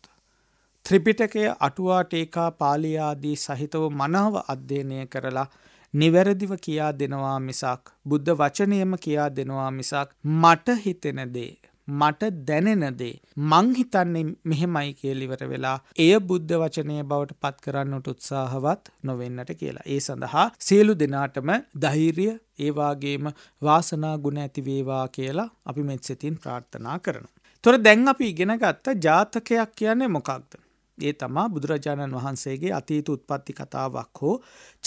Speaker 1: ත්‍රිපිටකය අටුවා ටේකා පාලි ආදී සහිතව මනාව අධ්‍යයනය කරලා නිවැරදිව කියා දෙනවා මිසක් බුද්ධ වචනයම කියා දෙනවා මිසක් මට හිතෙන දේ මට දැනෙන දේ මං හිතන්නේ මෙහෙමයි කියලිවර වෙලා එය බුද්ධ වචනය බවට පත් කරන්නට උත්සාහවත් නොවෙන්නට කියලා. ඒ සඳහා සියලු දෙනාටම දෛරිය ඒවාගේම වාසනා ගුණ ඇතිවේවා කියලා අපි මෙත්සෙතින් ප්‍රාර්ථනා කරනවා. තොර දැන් අපි ඉගෙන ගත්ත ජාතකයක් කියන්නේ මොකක්ද. ඒ තමා බුදුරජාණන් වහන්සේගේ අතීත උත්පත්ති කතාවක් හෝ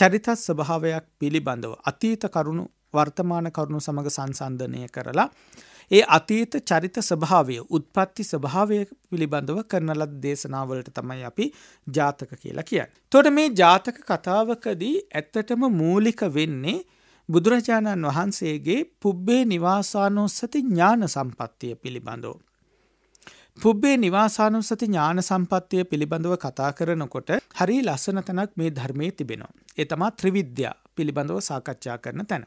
Speaker 1: චරිතත් ස්වභාවයක් පිළිබඳව අතීත කරුණු වර්තමාන කරුණු සමඟ සංසන්ධනය කරලා ඒ අතීත චරිත ස්වභාවය උත්පත්ති ස්වභාවය පිළිබඳව කරනලත් දේශනාවලට තමයි අපි ජාතක කියලා කියන්න. තොට මේ ජාතක කතාවකදී ඇත්තටම මූලික වෙන්නේ බුදුරජාණන් වහන්සේගේ පුබ්බේ නිවාසානෝස්සති ඥාන සම්පත්තිය පිළිබඳෝ. පුබ්බේ නිවාසානුස්සති ඥාන සම්පත්තිය පිළිබඳව කතා කරනකොට හරි ලස්සන තැනක් මේ ධර්මයේ තිබෙනවා. ඒ තමා ත්‍රිවිද්‍යා පිළිබඳව සාකච්ඡා කරන තැන.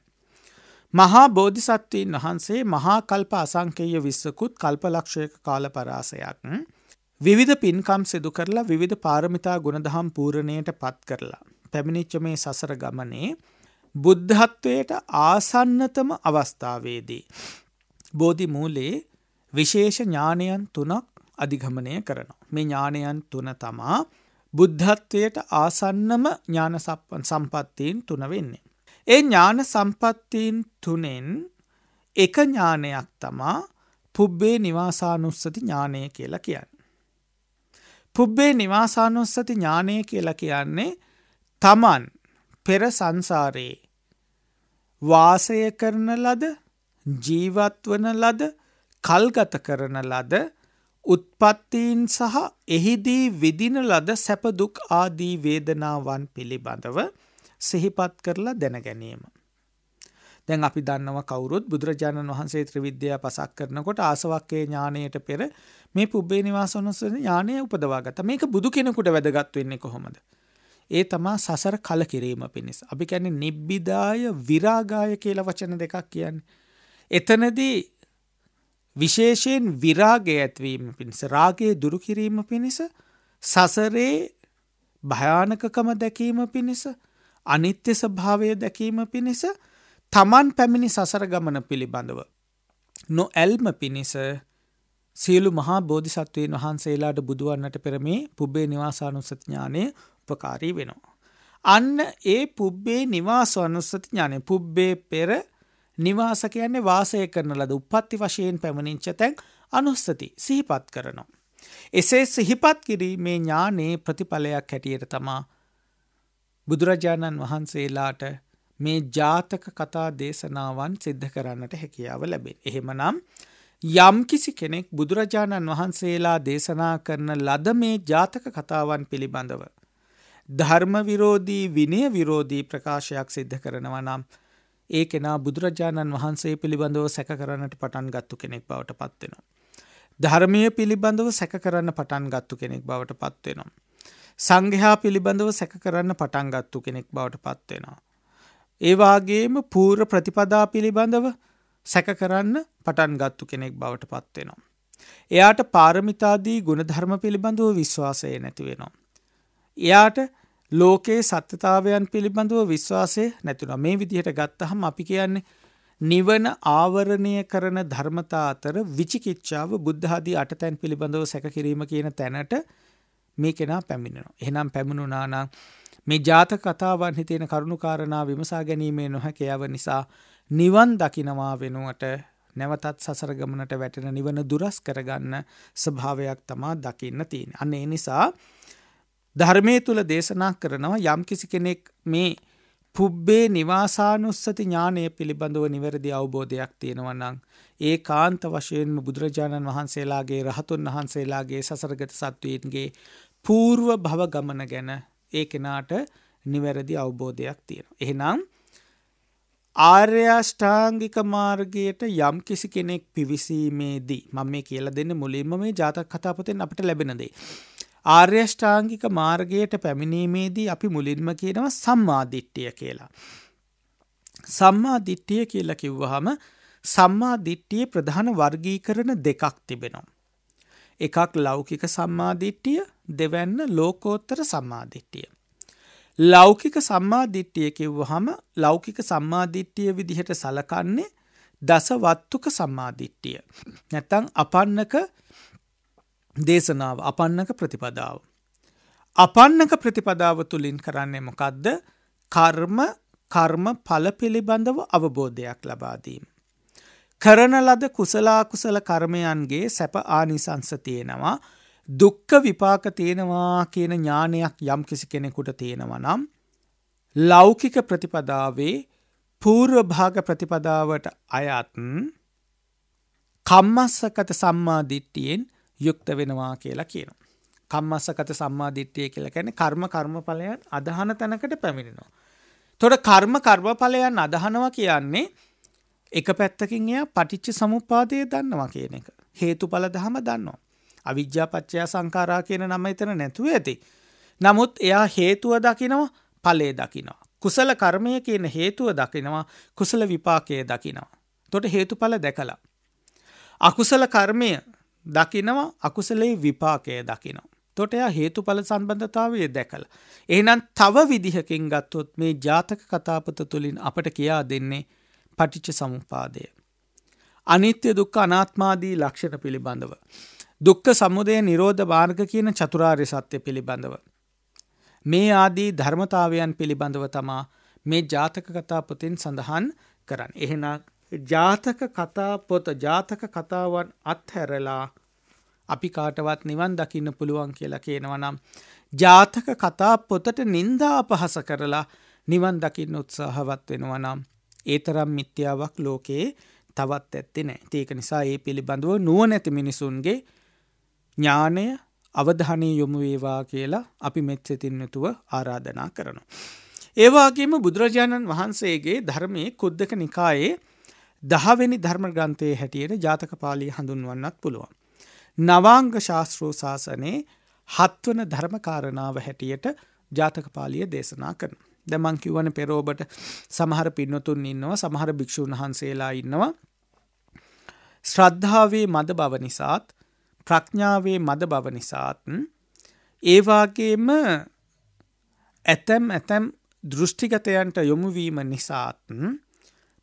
Speaker 1: මහා බෝධිසත්වීන් වහන්සේ මහා කල්ප අසංකේය විස්සකුත් කල්පලක්ෂයක කාල පරාසයක් විවිධ පින්කම් සිදු කරලා විවිධ පාරමිතා ගුණදහම් පූරණයට පත් කරලා. පැමිණිච්ච මේ සසර ගමනේ බුද්ධත්වයට ආසන්නතම අවස්ථාවේදී. බෝධි මූලේ විශේෂ ඥානයන් තුනක් අධිගමනය කරනවා. මේ ඥානයන් තුන තමා බුද්ධත්වයට ආසන්නම ඥාන සම්පත්තීන් තුන වෙන්නේ. ඒ ඥාන සම්පත්තීන් තුනෙන් එක ඥානයක් තමා පුබ්බේ නිවාසානුස්සති ඥානය කියලා කියන්න. පුබ්බේ නිවාසානුස්සති ඥානය කියලා කියන්නේ තමන් පෙර සංසාරයේ වාසය කරන ලද ජීවත්වන ලද කල්ගත කරන ලද උත්පත්තීන් සහ එහිදී විදින ලද සැපදුක් ආදී වේදනාවන් පිළිබඳව සිහිපත් කරලා දැනගැනීම. දැන් අපි දන්නව කවුරුත් බුදුරජාණන් වහන්සේ ත්‍රිවිද්‍යා පසක් කරනකොට ආසවක්කේ ඥාණයට පෙර මේ පුබ්බේ නිවාසනසන ඥාණය උපදවා ගත්තා. මේක බුදු කෙනෙකුට වැදගත් වෙන්නේ කොහොමද? ඒ තමා සසර කලකිරීම පිණිස. අපි කියන්නේ නිබ්බිදාය විරාගාය කියලා වචන දෙකක් කියන්නේ. එතනදී විශේෂයෙන් විරාගය ඇත්වීම පිණිස රාගය දුරුකිරීම පිණිස සසරේ භයානකකම දැකීම පිණිස අනිත්‍ය ස්භාවය දැකීම පිණිස තමන් පැමිණි සසර ගමන පිළිබඳව. නො ඇල්ම පිණිස සියලු මහා බෝධිසත්වයෙන් වහන්සේලාට බුදුවන්නට පෙරමේ පුබ්බේ නිවාසානුසතිඥානය උපකාරී වෙනවා. අන්න ඒ පුබ්බේ නිවාස අනුස්සති ඥානය පුබ්බේ පෙර නිවාස කියන්නේ වාසය කරන ලද උපත්ති වශයෙන් පැමිණිච්ච තැන් අනුස්සති සිහිපත් කරනවා. එසේ සිහිපත් කිරීමේ ඥානයේ ප්‍රතිඵලයක් හැටියට තමා බුදුරජාණන් වහන්සේලාට මේ ජාතක කතා දේශනාවන් සිද්ධ කරන්නට හැකියාව ලැබේ. එහෙමනම් යම් කිසි කෙනෙක් බුදුරජාණන් වහන්සේලා දේශනා කරන ලද මේ ජාතක කතාවන් පිළිබඳව. ධර්ම විරෝධී විනය විරෝධී ප්‍රකාශයක් සිද්ධ කරනවා නම් ඒ කෙනා බුදුරජාණන් වහන්සේ පිළිබඳව සැක කරන්නට පටන් ගත්තු කෙනෙක් බවට පත්වෙනවා. ධර්මය පිළිබඳව සැක කරන්න පටන් ගත්තු කෙනෙක් බවට පත්වෙනවා. සංඝයා පිළිබඳව සැක කරන්න පටන් ගත්තු කෙනෙක් බවට පත්වෙනවා. ඒවාගේම පූර ප්‍රතිපදා පිළිබඳව සැක කරන්න පටන් ගත්තු කෙනෙක් බවට පත්වෙනවා. එයාට පාරමිතාදී ගුණධර්ම පිළිබඳව විශ්වාසය නැතිවෙනවා. එයාට ලෝකයේ සත්‍යතාවයන් පිළිබඳව විශ්වාසය නැතුන මේ විදිහට ගත්තහම අපි කියන්නේ නිවන ආවරණය කරන ධර්මතා අතර විචිකිච්ඡාව බුද්ධහදී අටතැන් පිළිබඳව සැකකිරීම කියන තැනට මේ කෙනා පැමිණෙනවා. එහෙනම් පැමිණුණා නම් මේ ජාතක කතාවන් හිතේන කරුණුකාරණා විමසා ගැනීමේ නොහැකියාව නිසා නිවන් දකිනවා වෙනුවට නැවතත් සසර ගමනට වැටෙන නිවන දුරස් කරගන්න ස්වභාවයක් තමා දකින්න තියෙන. අන්න ඒ නිසා ධර්මය තුළ දේශනා කරනවා යම් කිසි කෙනෙක් මේ පුබ්බේ නිවාසානුස්සති ඥානය පිළිබඳව නිවැරදි අවබෝධයක් තියෙනවන්නං. ඒ කාන්ත වශයෙන්ම බුදුරජාණන් වහන්සේලාගේ රහතුන් වහන්සේලාගේ සසරගත සත්වයන්ගේ පූර්ව භව ගමන ගැන ඒ කෙනාට නිවැරදි අවබෝධයක් තියෙන. එහෙනම් ආර්යෂ්ඨාංගික මාර්ගයට යම් කිසි කෙනෙක් පිවිසීමේදී මම මේ කියල දෙන්න මුලින්ම මේ ජාතක කතාපතෙන් අපට ලැබෙනදේ. ආර්යෂ්ඨාංගික මාර්ගයට පැමිණීමේදී අපි මුලින්ම කියනවා සම්මාධිට්ටිය කියලා. සම්මාධිට්ටිය කියලා කිව්වහම සම්මාධිට්ටිය ප්‍රධාන වර්ගීකරන දෙකක් තිබෙනවා. එකක් ලෞකික සම්මාධිට්ටිය දෙවැන්න ලෝකෝත්තර සම්මාධිට්ටිය. ලෞකික සම්මාධිට්ටිය කිව්වහම ලෞකික සම්මාධිට්ටිය විදිහට සලකන්නේ දසවත්තුක සම්මාධිට්ටිය. නැත්තං අපන්නක දේශනාව අපන්නක ප්‍රතිපදාව. අපන්නක ප්‍රතිපදාව තුළින් කරන්නේ මොකක්ද කර්ම කර්ම පල පිළිබඳව අවබෝධයක් ලබාදීම. කරන ලද කුසලාකුසල කර්මයන්ගේ සැප ආනිසංස තියෙනවා දුක්ක විපාක තියෙනවා කියන ඥානයක් යම් කිසි කෙනෙකුට තියෙනවනම් ලෞකික ප්‍රතිපදාවේ පූර්වභාග ප්‍රතිපදාවට අයත් කම්මස්සකත සම්මාධිට්ටියෙන් යුක්ත වෙනවා කියලා කියනවා. කම්මස්සගත සම්මාදිට්ඨිය කියලා කියන්නේ කර්ම කර්මඵලයන් අදහන තැනකට පැමිණෙනවා. එතකොට කර්ම කර්මඵලයන් අදහනවා කියන්නේ එක පැත්තකින් එයා පටිච්ච සමුප්පාදය දන්නවා කියන එක. හේතුඵල ධම දන්නවා. අවිජ්ජා පත්‍ය සංඛාරා කියන නම එතන නැතුව ඇති. නමුත් එයා හේතුව දකිනවා, ඵලය දකිනවා. කුසල කර්මය කියන හේතුව දකිනවා, කුසල විපාකය දකිනවා. එතකොට හේතුඵල දැකලා අකුසල කර්මය දකිනවා අකුසලේ විපාකය දකිනවා. තොට එයා හේතුඵල සම්බන්ධතාවය දැකලා. එහෙනම් තව විදිහකින් ගත්තොත් මේ ජාතක කතාපත තුළින් අපට කියා දෙන්නේ පටිච්ච සමුපාදය. අනිත්‍ය දුක්ඛ අනාත්මාදී ලක්ෂණ පිළිබඳව. දුක්ඛ සමුදය නිරෝධ මාර්ග කියන චතුරාර්ය සත්‍ය පිළිබඳව. මේ ආදී ධර්මතාවයන් පිළිබඳව තමා මේ ජාතක කතා පොතෙන් සඳහන් කරන්න. එහෙනම් ජාතක කතා පොත ජාතක කතාවන් අත්හැරලා අපි කාටවත් නිවන් දකින්න පුළුවන් කියලා කියනවා නම් ජාතක කතා පොතට නින්දා අපහස කරලා නිවන් දකින්න උත්සාහවත් වෙනවා නම් ඒ තරම් මිත්‍යාවක් ලෝකයේ තවත් ඇත්තේ නෑ. ඒක නිසා ඒ පිළිබඳව නුවණැති මිනිසුන්ගේ ඥානය අවධානය යොමු වේවා කියලා අපි මෙත් සිතින් යුතුව ආරාධනා කරනවා. ඒ වගේම බුදුරජාණන් වහන්සේගේ ධර්මයේ කුද්දක නිකායේ දහවෙනි ධර්ම ග්‍රන්ථයේ හැටියට ජාතක පාලී හඳුන්වන්නත් පුළුවන්. නවාංග ශාස්ත්‍රෝ ශාසනයේ හත්වන ධර්මකාරණාව හැටියට ජාතකපාලිය දේශනා කරන. දැමං කිවන පෙරෝබට සමහර පින්නතුන් ඉන්නවා සමහර භික්‍ෂූන් වහන්සේලා ඉන්නවා. ශ්‍රද්ධාවේ මද බව නිසාත් ප්‍රඥාවේ මද බව නිසාත් ඒවාගේම ඇතැම් ඇතැම් දෘෂ්ටිගතයන්ට යොමුවීම නිසාත්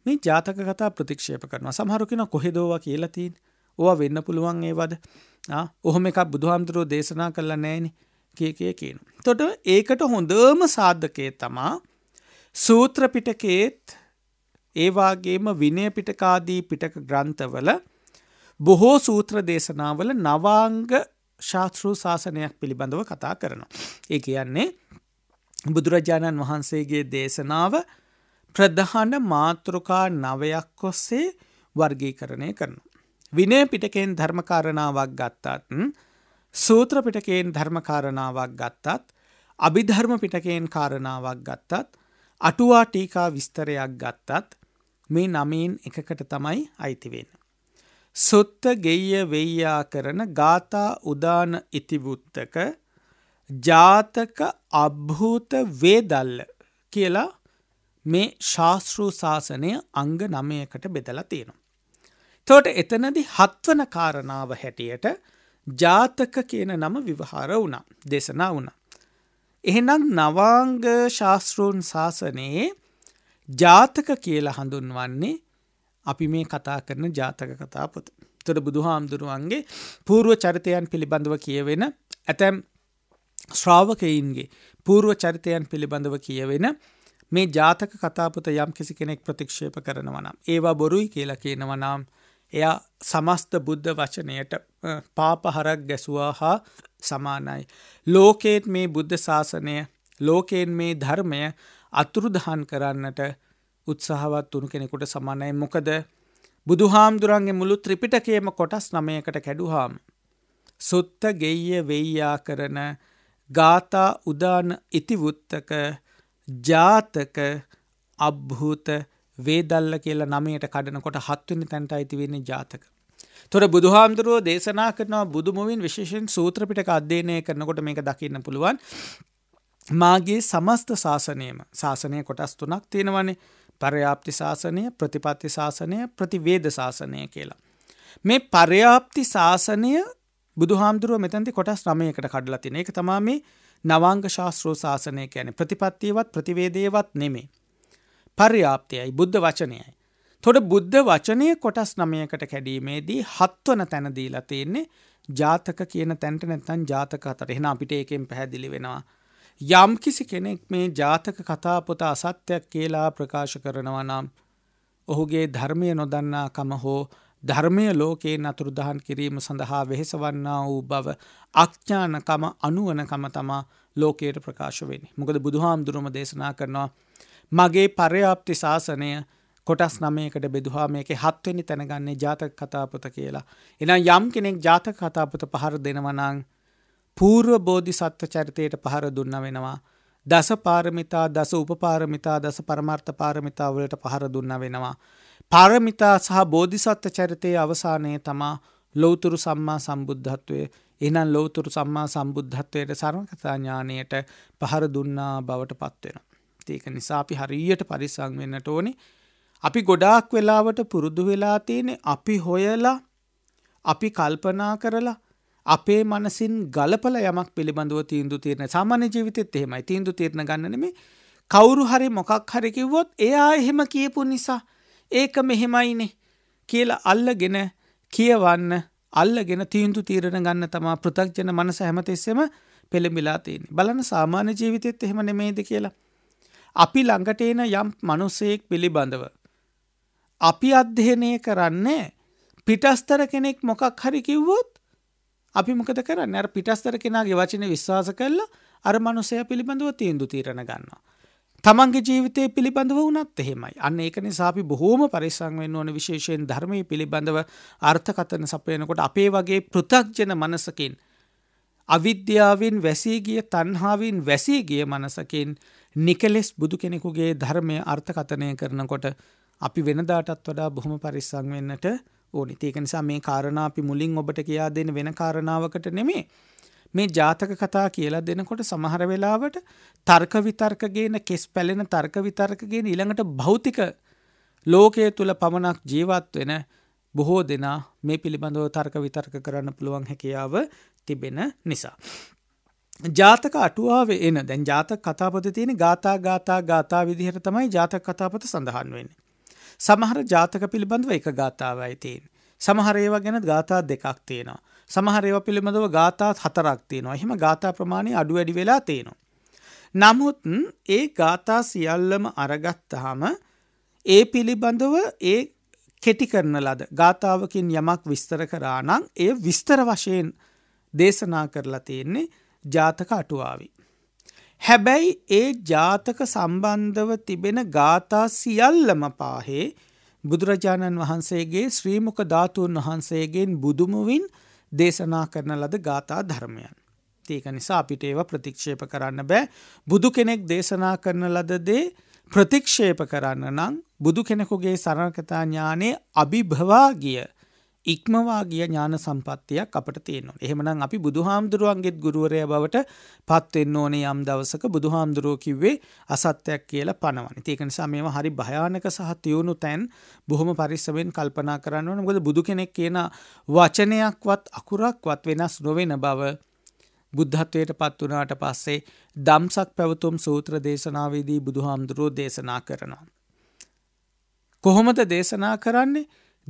Speaker 1: මේ ජාතක කතා ප්‍රතික්ෂේප කරනවා සමහරුකින කොහෙදෝවා කියලතින් ඕවා වෙන්න පුළුවන් ඒවද ඔහොම එකක් බුදුහාමුදුරෝ දේශනා කරලා නෑනි කියකය කියන. තොට ඒකට හොඳම සාධකය තමා සූත්‍රපිටකේත් ඒවාගේම විනය පිටකාදී පිටක ග්‍රන්ථවල බොහෝ සූත්‍ර දේශනාවල නවාංග ශාස්තෘ ශාසනයක් පිළිබඳව කතා කරනවා. ඒ කියන්නේ බුදුරජාණන් වහන්සේගේ දේශනාව ප්‍රධාන මාතෘකා නවයක් ඔස්සේ වර්ගීකරණය කරනු. විනය පිටකෙන් ධර්මකාරණාවක් ගත්තාත් සූත්‍ර පිටකයෙන් ධර්මකාරණාවක් ගත්තත් අභිධර්ම පිටකයෙන් කාරණාවක් ගත්තත් අටුවා ටීකා විස්තරයක් ගත්තත් මේ නමීන් එකකට තමයි අයිතිවෙන්න. සොත්ත ගෙය වෙයියා කරන ගාථා උදාන ඉතිවුත්තක ජාතක අභූත වේදල්ල කියලා මේ ශාස්තෘ ශාසනය අංග නමයකට බෙදලා තියෙනවා. තෝට එතනදි හත්වන කාරණාව හැටියට ජාතක කියන නම විවහාර වුණා දෙසනා වුණ. එහෙනම් නවාංග ශාස්තෘන් ශාසනයේ ජාතක කියලා හඳුන්වන්නේ අපි මේ කතා කරන ජාතක කතා පොත. තොට බුදු හාමුදුරුවන්ගේ පූර්ුව චරිතයන් පිළිබඳව කියවෙන ඇතැම් ශ්‍රාවකයින්ගේ පූර්ුව චරිතයන් පිළිබඳව කියවෙන මේ ජාතක කතාපුත යම් කිසි කෙනෙක් ප්‍රතික්ෂේප කරනවා නම් ඒවා බොරුයි කියලා කියනවා නම් එයා සමස්ත බුද්ධ වචනයට පාපහරක් ගැසුවා හා සමානයි. ලෝකේත් මේ බුද්ධ ශාසනය ලෝකයෙන් මේ ධර්මය අතුරුදහන් කරන්නට උත්සාහවත් වුණු කෙනෙකුට සමානයි මොකද බුදුහාමුදුරන්ගේ මුළු ත්‍රිපිටකේම කොටස් නමයකට කැඩුහාම්. සුත්ත ගෙය වෙයියා කරන ගාථා උදාන ඉතිවුත්තක ජාතක අබ්භූත වේදල්ල කියලා නමයට කඩනකොට හත්වනි තැන්ට අයිතිවෙන්නේ ජාතක. තොර බුදුහාමුදුරුව දේශනා කරනවා බුදුමුවින් විශේෂෙන් සූත්‍රපිටක අධ්‍යයනය කරනකොට මේක දකින්න පුළුවන්. මාගේ සමස්ත ශාසනයම ශාසනය කොටස් තුනක් තියෙනවනේ පරයාප්ති ශාසනය ප්‍රතිපත්ති ශාසනය ප්‍රතිවේද ශාසනය කියලා. මේ පරයාප්ති ශාසනය බුදුහාමුදුරුව මෙතැති කොටස් නමයකට කඩලා තින එක තමා මේ නවාංග ශාස්ත්‍රෝ ශාසනය යැන ප්‍රතිපත්තියවත් ප්‍රතිවේදේවත් නෙමේ. පර්යාප්තියයි බුද්ධ වචනයයි. තොට බුද්ධ වචනය කොටස් නමයකට කැඩීමේදී හත්වන තැනදීලා තියෙන්නේ ජාතක කියන තැන්ට නැත්තන් ජාතක අතර එහෙන අපිට ඒකෙන් පැහැදිලි වෙනවා. යම් කිසි කෙනෙක් මේ ජාතක කතාපොත අසත්‍යයක් කියලා ප්‍රකාශ කරනවා නම් ඔහුගේ ධර්මය නොදන්නාකම හෝ ධර්මය ලෝකයෙන් අතුරු දහන් කිරීම සඳහා වෙහෙසවන්නා වූ බව අක්ඥානකම අනුවනකම තමා ලෝකයට ප්‍රකාශ වෙන. මොකද බුදුහාමුදුරුම දේශනා කරනවා. මගේ පරයාප්ති ශාසනය කොටස් නමයකට බෙදුහා මේක හත්වනි තැනගන්නේ ජාතක කතාපත කියලා. එනම් යම් කෙනෙක් ජාතක කතාපත පහර දෙනවනං පූර්ව බෝධි සත්ව චරිතයට පහර දුන්න වෙනවා. දස පාරමිතා දස උපපාරමිතා දස පරමර්ථ පාරමිතා වලට පහර දුන්න වෙනවා. පාරමිතා සහ බෝධිසත්ව චරිතයේ අවසානයේ තමා ලෝතුරු සම්මා සම්බුද්ධත්වය එනම් ලෝතුරු සම්මා සම්බුද්ධත්වයට සරමකතාඥානයට පහර දුන්නා බවට පත්වෙන. ඒක නිසා අපි හරියට පරිසං වෙන්නට ඕනි අපි ගොඩාක් වෙලාවට පුරුදු වෙලා තියෙනෙ අපි හොයලා අපි කල්පනා කරලා අපේ මනසින් ගලපල යමක් පිළිබඳව තීන්දු තීරණ සාමාන්‍ය ජීවිතෙත් එහෙමයි තීන්දු තීරණ ගන්න නෙමේ කවුරු හරි මොකක් හරි කිව්වොත් එයා එහෙම කියපු නිසා ඒක මෙහෙමයිනේ කියලා අල්ලගෙන කියවන්න අල්ලගෙන තීන්දු තීරණ ගන්න තමා පෘථක්ජන මනස හැමතිස්සෙම පෙළඹිලා තියෙන බලන සාමාන්‍ය ජීවිතෙත් එහෙම නෙමේද කියලා අපි ළඟට එන යම් මනුස්සයෙක් පිළිබඳව අපි අධ්‍යයනය කරන්නේ පිටස්තර කෙනෙක් මොකක් හරි කිව්වොත් අපි මොකද කරන්න අර පිටස්තර කෙනගේ වචන විශ්වාස කරලා අර මනුසය පිළිබඳව තීන්දු තීරණ ගන්නවා. තමන්ගේ ජීවිතය පිළිබඳව වනත් එහෙමයි අන්න ඒක නිසාපි බොහෝම පරිසංවෙන් ඕන විශේෂයෙන් ධර්මය පිළිබඳව අර්ථකතන සපයනකොට අපේ වගේ පෘථක්ජන මනසකින් අවිද්‍යාවෙන් වැසීගිය තන්හාාවන් වැසීගිය මනසකින් නිකලෙස් බුදු කෙනෙකුගේ ධර්මය අර්ථකතනය කරනකොට අපි වෙනදාටත් වඩා බොහොම පරිසංවෙන්නට ඕනි ඒක නිසා මේ කාරණා අපි මුලින් ඔබට කියා දෙන වෙන කාරණාවකට නෙමේ මේ ජාතක කතා කියලා දෙනකොට සමහර වෙලාවට තර්ක විතර්කගේන කෙස් පැලෙන තර්ක විතර්කගෙන ඉළඟට භෞතික ලෝකය තුළ පමණක් ජීවත් වෙන බොහෝ දෙනා මේ පිළිබඳව තර්ක විතර්ක කරන්න පුළුවන් හැකියාව තිබෙන නිසා. ජාතක අටුවාව එන දැන් ජාතක කතාපත තියෙන ගාථා ගාථා ගාථා විදිහට තමයි ජාතක කතාපත සඳහන් වෙන්නේ. සමහර ජාතක පිළිබඳව එක ගාථාවයි තියෙන. සමහර ඒවා ගැන ගාථා දෙකක් තියෙනවා. සමහර ඒවා පිළිබඳව ගාථා හතරක් තියෙනවා. එහෙම ගාථා ප්‍රමාණය අඩු වැඩි වෙලා තියෙනවා. නමුත් ඒ ගාථා සියල්ලම අරගත්තාම ඒ පිළිබඳව ඒ කෙටි කරන ලද ගාථාවකින් යමක් විස්තර කරා නම් ඒ විස්තර වශයෙන් දේශනා කරලා තියෙන්නේ ජාතක අටුවාවි. හැබැයි ඒ ජාතක සම්බන්ධව තිබෙන ගාථා සියල්ලම පාහේ බුදුරජාණන් වහන්සේගේ ශ්‍රීමක ධාතුන් වහන්සේගෙන් බුදුමුවින් දේශනා කරන ලද ගාථා ධර්මයන්. ඒක නිසා අපිට ඒව ප්‍රතික්ෂේප කරන්න බෑ බුදු කෙනෙක් දේශනා කරන ලදදේ ප්‍රතික්ෂේප කරන්න නම් බුදු කෙනෙකුගේ සරණකතා ඥානයේ අභිභවා ගිය ඉක්මවා ගිය ඥාන සම්පත්තියක් අපට තියෙනවා. එහෙමනම් අපි බුදුහාමුදුරුවන්ගෙත් ගුරුවරය බවට පත්වෙන්න ඕනේ යම් දවසක බුදුහාමුදුරුවෝ කිව්වේ අසත්‍යයක් කියලා පනවන. ඒක නිසා මේවා හරි භයානක සහ තියුණු තැන් බොහොම පරිස්සමෙන් කල්පනා කරන්න ඕනේ. මොකද බුදු කෙනෙක් කියන වචනයක්වත් අකුරක්වත් වෙනස් නොවන බව බුද්ධත්වයට පත් වනාට පස්සේ දම්සක් පැවතුම් සූත්‍ර දේශනාවේදී බුදුහාමුදුරුවෝ දේශනා කරනවා. කොහොමද දේශනා කරන්නේ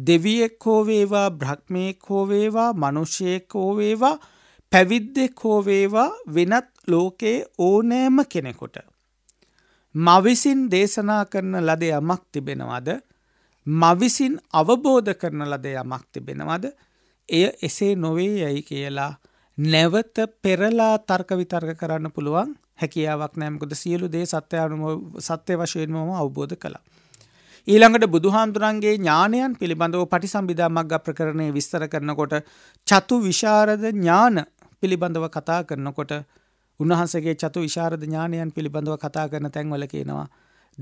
Speaker 1: දෙවියෙක් හෝවේවා බ්‍රහ්මයෙක් හෝවේවා මනුෂ්‍යයෙක් හෝවේවා පැවිද්දෙක් හෝවේවා වෙනත් ලෝකයේ ඕනෑම කෙනෙකොට. මවිසින් දේශනා කරන ලද යමක් තිබෙනවද මවිසින් අවබෝධ කරන ලද යමක් තිබෙනවද එය එසේ නොවේ යැයි කියලා නැවත පෙරලා තර්ක විතර්ක කරන්න පුළුවන් හැකියාවක් නෑමකොද සියලු දේ සත්‍ය අනුම සත්‍ය වශයෙන්මම අවබෝධ කළා. ඊළඟට බුදුහාමුදුරන්ගේ ඥානයන් පිළිබඳව පටිසම්භිදා මග්ග ප්‍රකරණය විස්තර කරනකොට චතු විශාරද ඥාන පිළිබඳව කතා කරනකොට උන්වහන්සේගේ චතු විශාරද ඥානයන් පිළිබඳව කතා කරන තැන්වල කියනවා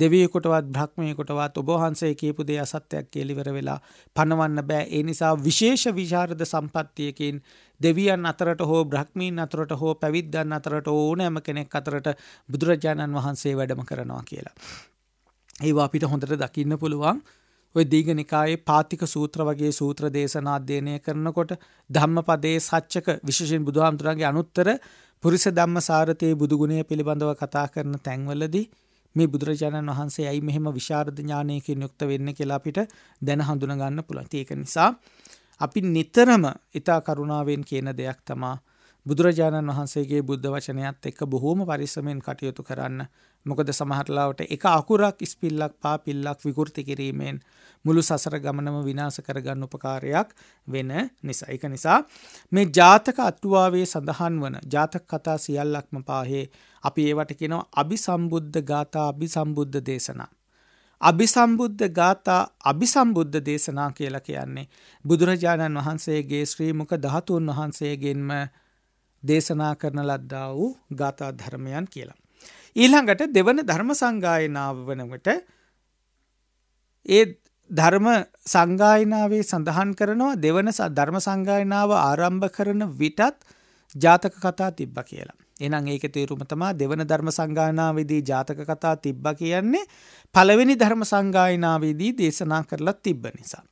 Speaker 1: දෙවියෙකුටවත් බ්‍රහ්මයෙකුටවත් ඔබ වහන්සේ කියපු දේ අසත්‍යයක් කියලිවර වෙලා පනවන්න බෑ ඒ නිසා විශේෂ විශාරද සම්පත්තියකින් දෙවියන් අතරට හෝ බ්‍රහ්මීන් අතරට හෝ පැවිද්දන් අතරට ඕනෑම කෙනෙක් අතරට බුදුරජාණන් වහන්සේ වැඩම කරනවා කියලා. ඒවා අපිට හොඳට දකින්න පුළුවන් ඔය දීගනිකායේ පාතික සූත්‍ර වගේ සූත්‍ර දේශනා අධ්‍යයනය කරනකොට ධම්මපදයේ සච්චක විශේෂයෙන් බුදුහාමුදුරන්ගේ අනුත්තර පුරිස ධම්මසාරතේ බුදුගුණය පිළිබඳව කතා කරන තැන්වලදී මේ බුදුරජාණන් වහන්සේ ඇයි මෙහෙම විශාරද ඥානයකින් යුක්ත වෙන්න කියලා අපිට දැන හඳුනා ගන්න පුළුවන්. ඒක නිසා අපි නිතරම ඊතා කරුණාවෙන් කියන දෙයක් තමයි බුදුරජාණන් වහන්සේගේ බුද්ධ වචනයත් එක්ක බොහෝම පරිස්සමෙන් කටයුතු කරන්න. මොකද සමහරලාවට එක අකුරක් ඉස්පිල්ලක් පාපිල්ලක් විකෘති කිරීමෙන් මුළු සසර ගමනම විනාශ කරගන්න උපකාරයක් වෙන නිසා. ඒක නිසා මේ ජාතක අටුවාවේ සඳහන් වන ජාතක කතා සියල්ලක්ම පාහේ අපි ඒවට කියනවා අභිසම්බුද්ධ ගාථා අභිසම්බුද්ධ දේශනා. අභිසම්බුද්ධ ගාථා අභිසම්බුද්ධ දේශනා කියලා කියන්නේ බුදුරජාණන් වහන්සේගේ ශ්‍රීමුක ධාතුන් වහන්සේගෙන්ම දේශනා කරන ලද්දා වූ ගාථා ධර්මයන් කියලා. ඊළඟට දෙවන ධර්ම සංගායනාව වනකට ඒ ධර්ම සංගායනාවේ සඳහන් කරනවා දෙවන ධර්ම සංගායනාව ආරම්භ කරන විටත් ජාතක කතා තිබ්බ කියලා. එනම් ඒක තේරුම තමා දෙවන ධර්ම සංගායනාවේදී ජාතක කතා තිබ්බ කියන්නේ පළවෙනි ධර්ම සංගායනාවේදී දේශනා කරලා තිබ්බ නිසා.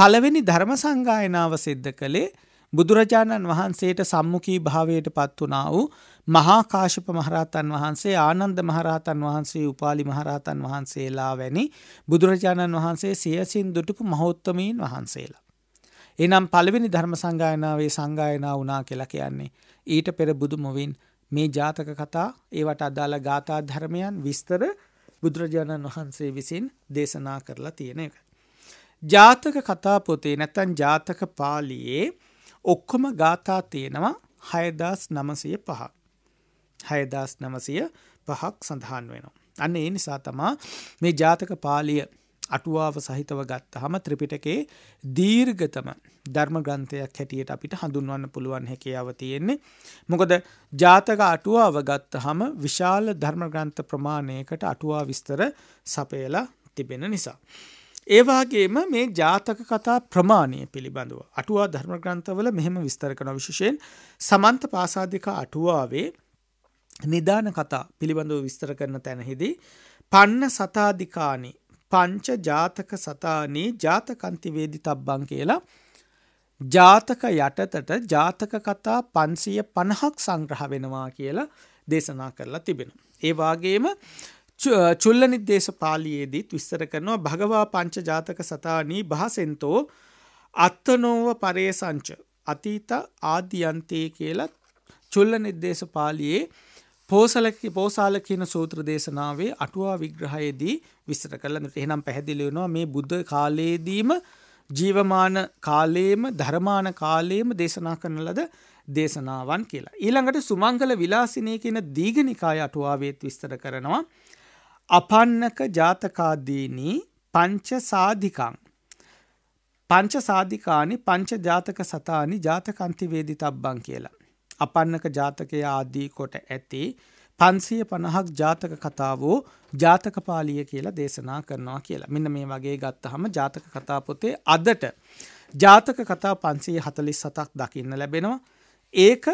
Speaker 1: පළවෙනි ධර්ම සංගායනාව සිද්ධ කළේ බුදුරජාණන් වහන්සේට සම්මුකී භාවයට පත් වනා වූ මහාකාශප මහරහතන් වහන්සේ ආනන්ද මහරහතන් වහන්සේ උපාලි මහරහතන් වහන්සේලා වැනි බුදුරජාණන් වහන්සේ සියසින් දුටපු මහෝත්තමීන් වහන්සේලා. එනම් පළවෙනි ධර්ම සංගායනාවේ සංගායනා වනා කියලා කියන්නේ. ඊට පෙර බුදුමොවින් මේ ජාතක කතා ඒවට අදාළ ගාථා ධර්මයන් විස්තර බුදුරජාණන් වහන්සේ විසින් දේශනා කරලා තියෙන එක. ජාතක කතා පොතේ නැත්තන් ජාතක පාලියේ ඔක්කොම ගාථා තියෙනවා හයදස් නමසය පහ. හයදස් නමසය පහක් සඳහන් වෙනවා. අන්න ඒ නිසා තමා මේ ජාතක පාලිය අටුවාව සහිතව ගත්ත හම ත්‍රිපිටකේ දීර්ගතම ධර්ම ග්‍රන්ථයක් හැටියට අපිට හඳුන්වන්න පුළුවන් හැකියාව තියෙන්නේ. මොකද ජාතක අටුවාව ගත්ත හම විශාල ධර්මග්‍රන්ථ ප්‍රමාණයකට අටුවා විස්තර සපයලා තිබෙන නිසා. ඒවාගේම මේ ජාතක කතා ප්‍රමාණය පිළිබඳව අටුවා ධර්මග්‍රන්ථවල මෙහෙම විස්තර කරන විශෂයෙන් සමන්ත පාසාධික අටුවාවේ නිධාන කතා පිළිබඳව විස්තර කරන තැනහිදී පන්න සතාධිකානි පංච ජාතක සතානී ජාතකන්තිවේදි තබ්බන් කියලා ජාතක යටතට ජාතක කතා පන්සිය පණහක් සංග්‍රහ වෙනවා කියලා දේශනා කරලා තිබෙන. ඒවාගේම චුල්ල නිදේශ පාලියයේදීත් විස්තර කරනවා භගවා පංච ජාතක සතානී භාසෙන්තෝ අත්තනෝව පරේසංච අතීත ආධ්‍යන්තයේ කියලා චුල්ල නිදේශ පාලියයේ පෝසලකි පෝසාල කියන සූත්‍ර දේශනාවේ අටුවා විග්‍රහයේදී විස්තර කරලන්නට එහෙනම් පැහැදිලි වෙනවා මේ බුද්ධ කාලයේදීම ජීවමාන කාලයේම ධර්මාන කාලයේම දේශනා කරන ලද දේශනාවන් කියලා. ඊළඟට සුමංගල විලාසිනී කියන දීඝනිකාය අටුවාවේත් විස්තර කරනවා අපන්නක ජාතකාදීනි පංච සාධිකං පංච සාධිකානි පංච ජාතක සතානි ජාතකන්තිවේදි තබ්බං කියලා. අපන්නක ජාතකය ආදී කොට ඇති පන්සිය පණහක් ජාතක කතා වූ ජාතකපාලිය කියලා දේශනා කරනවා කියලා. මෙන්න මේ වගේ ගත්තහම ජාතක කතාපොතේ අදට ජාතක කතා පන්සී හතලි සතක් දකින්න ලැබෙනවා. ඒක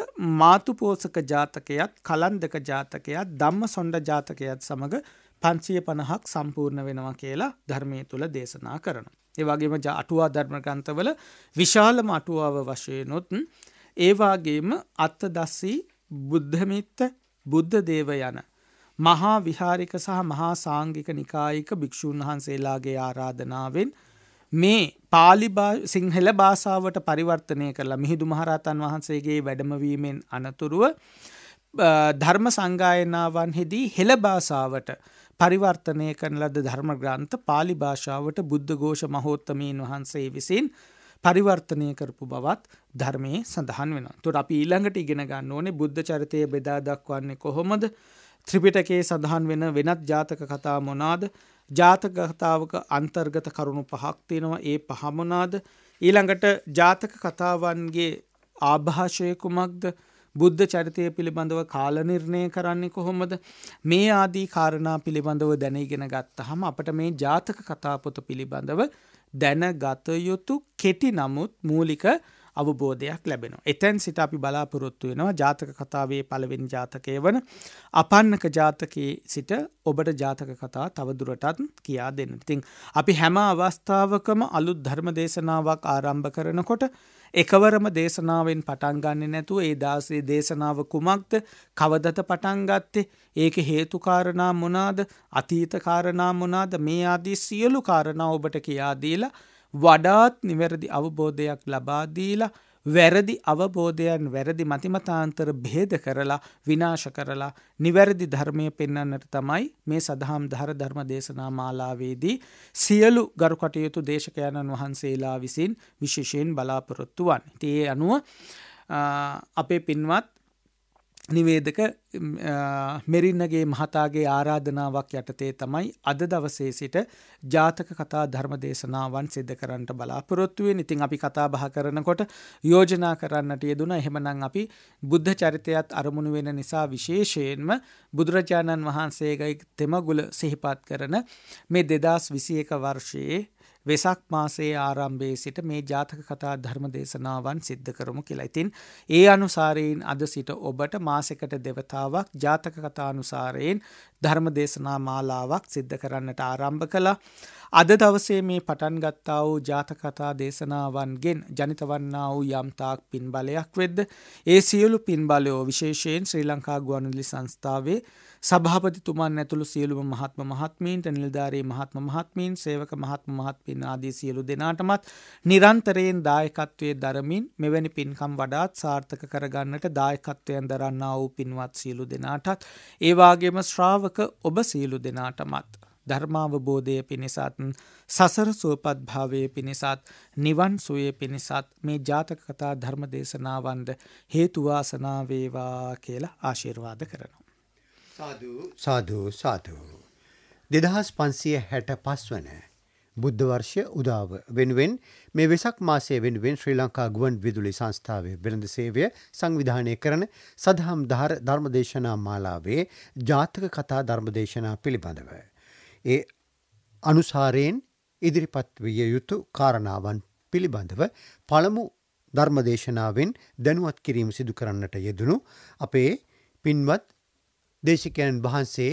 Speaker 1: මාතුපෝසක ජාතකයත් කලන්දක ජාතකයත් ධම්ම සොන්ඩ ජාතකයත් සමඟ පන්සිය පණහක් සම්පූර්ණ වෙනවා කියලා ධර්මය තුළ දේශනා කරන. ඒවාගේම අටුවා ධර්මගන්තවල විශාලම අටුවාව වශයනොත් ඒවාගේම අත්ත දස්සී බුද්ධමිත්ත බුද්ධ දේව යන මහා විහාරික සහ මහා සාංගික නිකායික භික්‍ෂූන් වහන්සේලාගේ ආරාධනාවෙන් මේ පාලි සිංහල භාසාාවට පරිවර්තනය කරලා මිහිදු මහරහතන් වහන්සේගේ වැඩමවීමෙන් අනතුරුව ධර්ම සංගායනාවන් හිදී හෙළ භාසාාවට පරිවර්තනය කරන ලද ධර්ම ග්‍රන්ථ පාලි භාෂාවට බුද්ධ ഘോഷ මහෝත්තමීන් වහන්සේ විසින් පරිවර්තනය කරපු බවත් ධර්මයේ සඳහන් වෙනවා. එතකොට අපි ඊළඟට ඉගෙන ගන්න ඕනේ බුද්ධ චරිතය බෙදා දක්වන්නේ කොහොමද? ත්‍රිපිටකයේ සඳහන් වෙන වෙනත් ජාතක කතා මොනවාද? ජාතක කතාවක අන්තර්ගත කරුණු පහක් තියෙනවා. ඒ පහ මොනවාද? ඊළඟට ජාතක කතාවන්ගේ ආභාෂය කුමක්ද? බුද්ධ චරිතය පිළිබඳව කාලනිර්ණය කරන්නේ කොහොමද මේ ආදී කාරණා පිළිබඳව දැනීගෙන ගත්තහම අපට මේ ජාතක කතාපොත පිළිබඳව දැනගත යුතු කෙටි නමුත් මූලික අවබෝධයක් ලැබෙනවා. එතැන් සිට අපි බලාපොරොත්තු වෙනවා ජාතක කතාවේ පළවෙනි ජාතකය වන අපන්නක ජාතකයේ සිට ඔබට ජාතක කතා තවදුරටත් කියා දෙන්න. ඉතිං අපි හැම අවස්ථාවකම අලුත් ධර්ම දේශනාවක් ආරම්භ කරනකොට එකවරම දේශනාවෙන් පටන්ගන්න නැතුව ඒ දාසේ දේශනාව කුමක්ද කවදත පටන්ගත්තේ ඒක හේතුකාරණා මොනාද අතීතකාරණා මොනාද මේ ආදී සියලු කාරණා ඔබට කියාදීලා වඩාත් නිවැරදි අවබෝධයක් ලබාදීලා වැරදි අවබෝධයන් වැරදි මතිමතාන්තර භේද කරලා විනාශ කරලා නිවැරදි ධර්මය පෙන්න්නට තමයි මේ සදහම් ධර ධර්ම දේශනා මාලාවේදී සියලු ගරු කටයුතු දේශකයණන් වහන්සේලා විසින් විශේෂයෙන් බලාපොරොත්තුවන්. තියේ අනුව අපේ පින්වත් නිවේදක මෙරින්නගේ මහතාගේ ආරාධනාවක් යටතේ තමයි අද දවසේ සිට ජාතක කතා ධර්ම දේශනාවන් සිද්ධ කරන්නට බලාපොරොත්තුවෙන් ඉතින් අපි කතා බහ කරනකොට යෝජනා කරන්නට යෙදුන එහෙමනම් අපි බුද්ධ චරිතයත් අරමුණු වෙන නිසා විශේෂයෙන්ම බුදුරජාණන් වහන්සේගේ තෙමගුල සිහිපත් කරන මේ දෙදස් විසි එක වර්ෂයේ වෙසක් මාසයේ ආරම්භයේ සිට මේ ජාතක කතා ධර්ම දේශනාවන් සිද්ධ කරමු කියලා. ඉතින් ඒ අනුසාරයෙන් අද සිට ඔබට මාසෙකට දෙවතාවක් ජාතක කතා අනුසාරයෙන් ධර්ම දේශනා මාලාවක් සිද්ධ කරන්නට ආරම්භ කළා. අද දවසේ මේ පටන් ගත්තා වූ ජාතකතා දේශනාවන්ගෙන් ජනිත වන්නා වූ යම්තාක් පින්බලයක් වෙද්ද ඒ සියලු පින්බලයෝ විශේෂයෙන් ශ්‍රී ලංකා ගුවන්විදුලි සංස්ථාවේ සභාපතිතුමන් ඇතුළු සියලුම මහත්ම මහත්මීන්ට නිලධාරී මහත්ම මහත්මීන් සේවක මහත්ම මහත්මීන් ආදී සියලු දෙනාටමත් නිරන්තරයෙන් දායකත්වයේ දරමින් මෙවැනි පින්කම් වඩාත් සාර්ථක කරගන්නට දායකත්වයෙන් දරන්නා වූ පින්වත් සියලු දෙනාටත් ඒවාගේම ශ්‍රාවක ඔබ සියලු දෙනාටමත් ධර්මාවබෝධය පිණිසත් සසර සුවපත් භාවය පිණිසත් නිවන් සුවය පිණිසත් මේ ජාතකතා ධර්ම දේශනාවන්ද හේතුවාසනාවේවා කියලා ආශිර්වාද කරනවා. සාධූ සාධූ. දෙදහස් පන්සිය හැට පස්වන
Speaker 2: බුද්ධ වර්ෂය උදාව වෙනුවෙන් මේ වෙසක් මාසය වෙනුවෙන් ශ්‍රී ලංකා ගුවන් විදුලි සංස්ථාවේ වෙළඳ සේවය සංවිධානය කරන සදහම් ධර්මදේශනා මාලාවේ ජාතක කතා ධර්මදේශනා පිළිබඳව ඒ අනුසාරයෙන් ඉදිරිපත් විය යුතු කාරණාවන් පිළිබඳව පළමු ධර්මදේශනාවෙන් දැනුවත් කිරීම සිදු කරන්නට යෙදුණු අපේ පින්වත් දේශකයන් වහන්සේ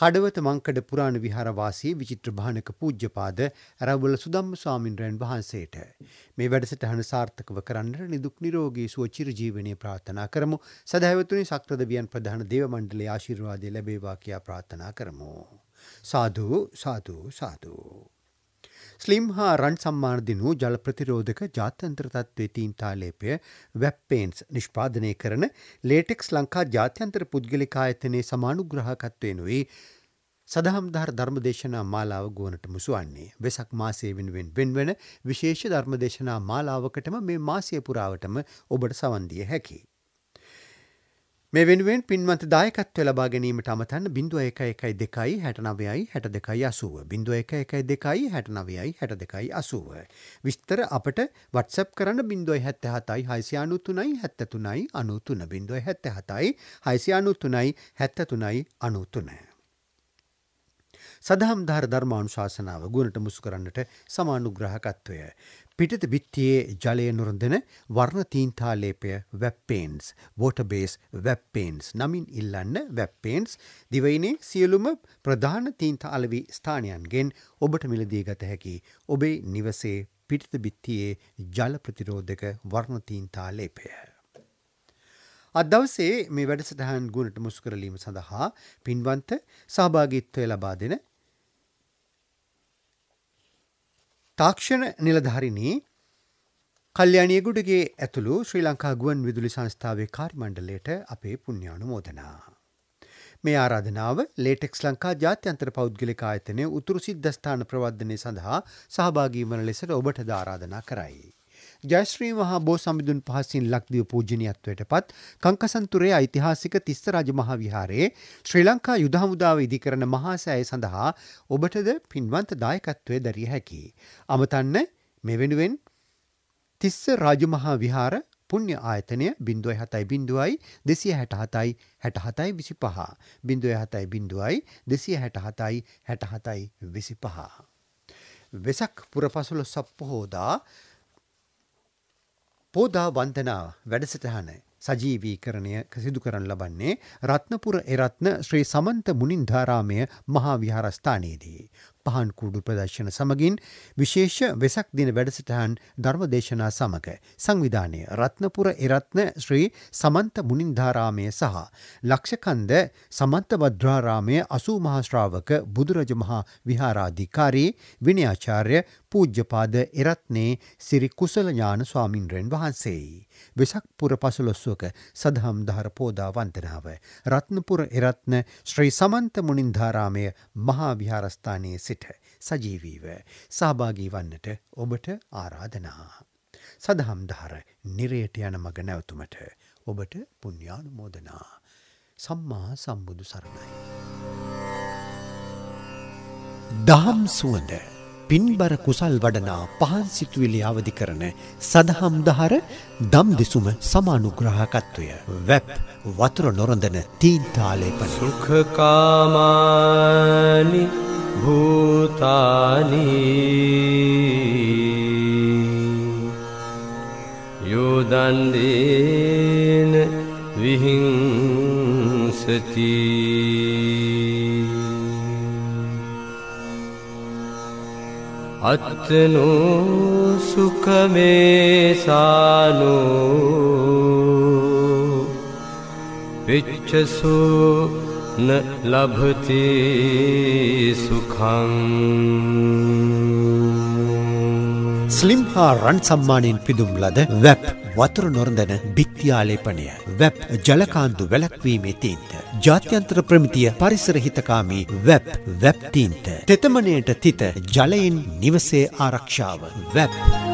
Speaker 2: කඩවත මංකඩ පුරාණ විහාරවාසී විචිත්‍ර භානක පූජ්‍යපාද රවුල සුදම්ම ස්වාමින්ද්‍රයන් වහන්සේට මේ වැඩසටහන සාර්ථකව කරන්නට නිදුක් නිරෝගී සුව චිරජීවනයේ ප්‍රාර්ථනා කරමු. සදහැවතුනි සක්‍රදවියන් ප්‍රධාන දේව මණ්ඩලයේ ආශිර්වාදය ලැබේවා කියා ප්‍රාර්ථනා කරමු. සාධූ සාධූ සාධූ. ස්ලිම් හා රන් සම්මාර්ධිනූ ජල ප්‍රතිරෝධක ජාත්‍යන්ත්‍ර තත්වේ තීන්තාලේපය වැප්පේන්ස් නිෂ්පාදනය කරන ලේටෙක්ස් ලංකා ජාත්‍යන්තර පුද්ගලිකායතනය සමානුග්‍රහකත්වයෙනුයි සදහම්දාර ධර්මදේශනා මාලාව ගුවනට මුසුවන්නේ වෙසක් මාසේ වෙනුවෙන් වෙන්වන විශේෂ ධර්මදේශනා මාලාවකටම මේ මාසය පුරාවටම ඔබට සවන්දිය හැකි. මේ වෙනුවෙන් පින්වන්ත දායකත්වය ලබා ගැනීමට අමතන්න බිඳුව එක එකයි දෙකයි හැට නවයයි හැට දෙකයි අසුව බිඳුව එක එකයි දෙකයි හැට නවයයි හැට දෙකයි අසුව. විස්තර අපට වටසප් කරන්න බින්දුවයි හැත්ත හතයි හයිසියානුත්තුනයි හැත්තතුනයි අනුතුන බින්දුව හැත්ත හතයි හයිසියානුත්තුනයි හැත්තතුනයි අනුතුන. සදහම් ධාර ධර්මාණු ශාසනාව ගුණට මුසු කරන්නට සමානුග්‍රහකත්වය. පිටත බිත්තියේ ජලය නොරඳන වර්ණ තීන්තාලේපය වැප්පේන්ස් වෝටබේස් වැප්පේන්ස් නමින් ඉල්ලන්න වැප්පේන්ස් දිවයිනේ සියලුම ප්‍රධාන තීන්තාලවී ස්ථානයන්ගෙන් ඔබට මිලදී ගත හැකි ඔබේ නිවසේ පිටත බිත්තියේ ජල ප්‍රතිරෝධක වර්ණතීන්තා ලේපය. අදවසේ මේ වැඩසටහන් ගුණට මුස්කරලීම සඳහා පින්වන්ත සහභාගිත්වය ලබා දෙන තාක්ෂණ නිලධාරිණී කල්්‍යණියගුඩගේ ඇතුළු ශ්‍රී ලංකා ගුවන් විදුලි සංස්ථාවේ කාරිමණ්ඩලයට අපේ පුුණ්‍යානුමෝදනා. මේ ආරාධනාව ලේටෙක්ස් ලංකා ජාත්‍යන්තර පෞද්ගලික ආයතනය උතුරු සිද්ධස්ථාන ප්‍රවද්ධනය සඳහා සහභාගී වන ලෙසට ඔබට ධාරාධනා කරයි. ජයශ්‍රී මහා බෝසමිඳුන් පහසින් ලක්දිව පූජනීයත්වයට පත් කංකසන්තුරේ ඓතිහාසික තිස්ස රජ මහා විහාරයේ ශ්‍රී ලංකා යුද හමුදාව ඉදිකරන මහා සෑය සඳහා ඔබටද පින්වන්ත දායකත්වය දැරිය හැකියි. අමතන්න මේ වෙනුවෙන් තිස්ස රාජමහා විහාර පුුණ්‍ය ආයතනය බින්දුවයි හතයි බින්දුවයි දෙසිය හැට හතයි හැට හතයි විසි පහ බින්දුවය හතයි බින්දුවයි දෙසිය හැට හතයි හැට හතයි විසි පහ. වෙසක් පුරපසුල සප්පහෝදා හෝදා වන්දනා වැඩසටහන සජීවීකරණය සිදු කරන ලබන්නේ රත්නපුර එරත්න ශ්‍රී සමන්ත මුනින්ධාරාමය මහා විහාරස්ථානයේදී. පහන් කුඩු ප්‍රදර්ශන සමගින් විශේෂ වෙසක් දින වැඩසටහන් ධර්මදේශනා සමග සංවිධානය රත්නපුර එරත්න ශ්‍රී සමන්ත මුනින්ධාරාමය සහ ලක්ෂකන්ද සමන්ත භද්‍රාරාමය අසූ මහශ්‍රාවක බුදුරජමහා විහාරාධිකාරී විනයාචාර්ය පූජ්‍යපාද එරත්නේ සිරි කුසල ඥාන ස්වාමින්ද්‍රයන් වහන්සේයි. වෙසක් පුර පසළොස්වක සදහම් දහර පෝදා වන්දනාව රත්නපුර එරත්න ශ්‍රී සමන්ත මුනින්ධාරාමය මහා විහාරස්ථානයේ සිට සජීවීව සහභාගී වන්නට ඔබට ආරාධනා සදහම් දහර නිරයට යන මග නැවතුමට ඔබට පුණ්‍යානුමෝදනා සම්මා සම්බුදු සරණයි. දහම් සුවඳ පින්බර කුසල් වඩනා පහන් සිතුවිලි අවදි කරන සදහම් දහර දම් දෙසුම සමානුග්‍රහකත්වය. වැප් වතුර නොරඳන තීන්තාලේපන. සුඛකාමානි භූතානි යෝදන්දේන විහිංසතිී අත්තනෝ සුකමේසානෝ පිච්චසු න ලබති සුකං ස්ලිම්හා රන් සම්මානයෙන් පිදුම් ලද වැප් වතුර නොරඳන බිත්තියාලේපනය වැබ් ජලකාන්දු වැලක්වීමේ තීන්ත ජාත්‍යන්තර ප්‍රමිතිය පරිසර හිතකාමී වැබ් වැබ් තීන්ත තෙතමනයට තිත ජලයෙන් නිවසේ ආරක්ෂාව වැබ්.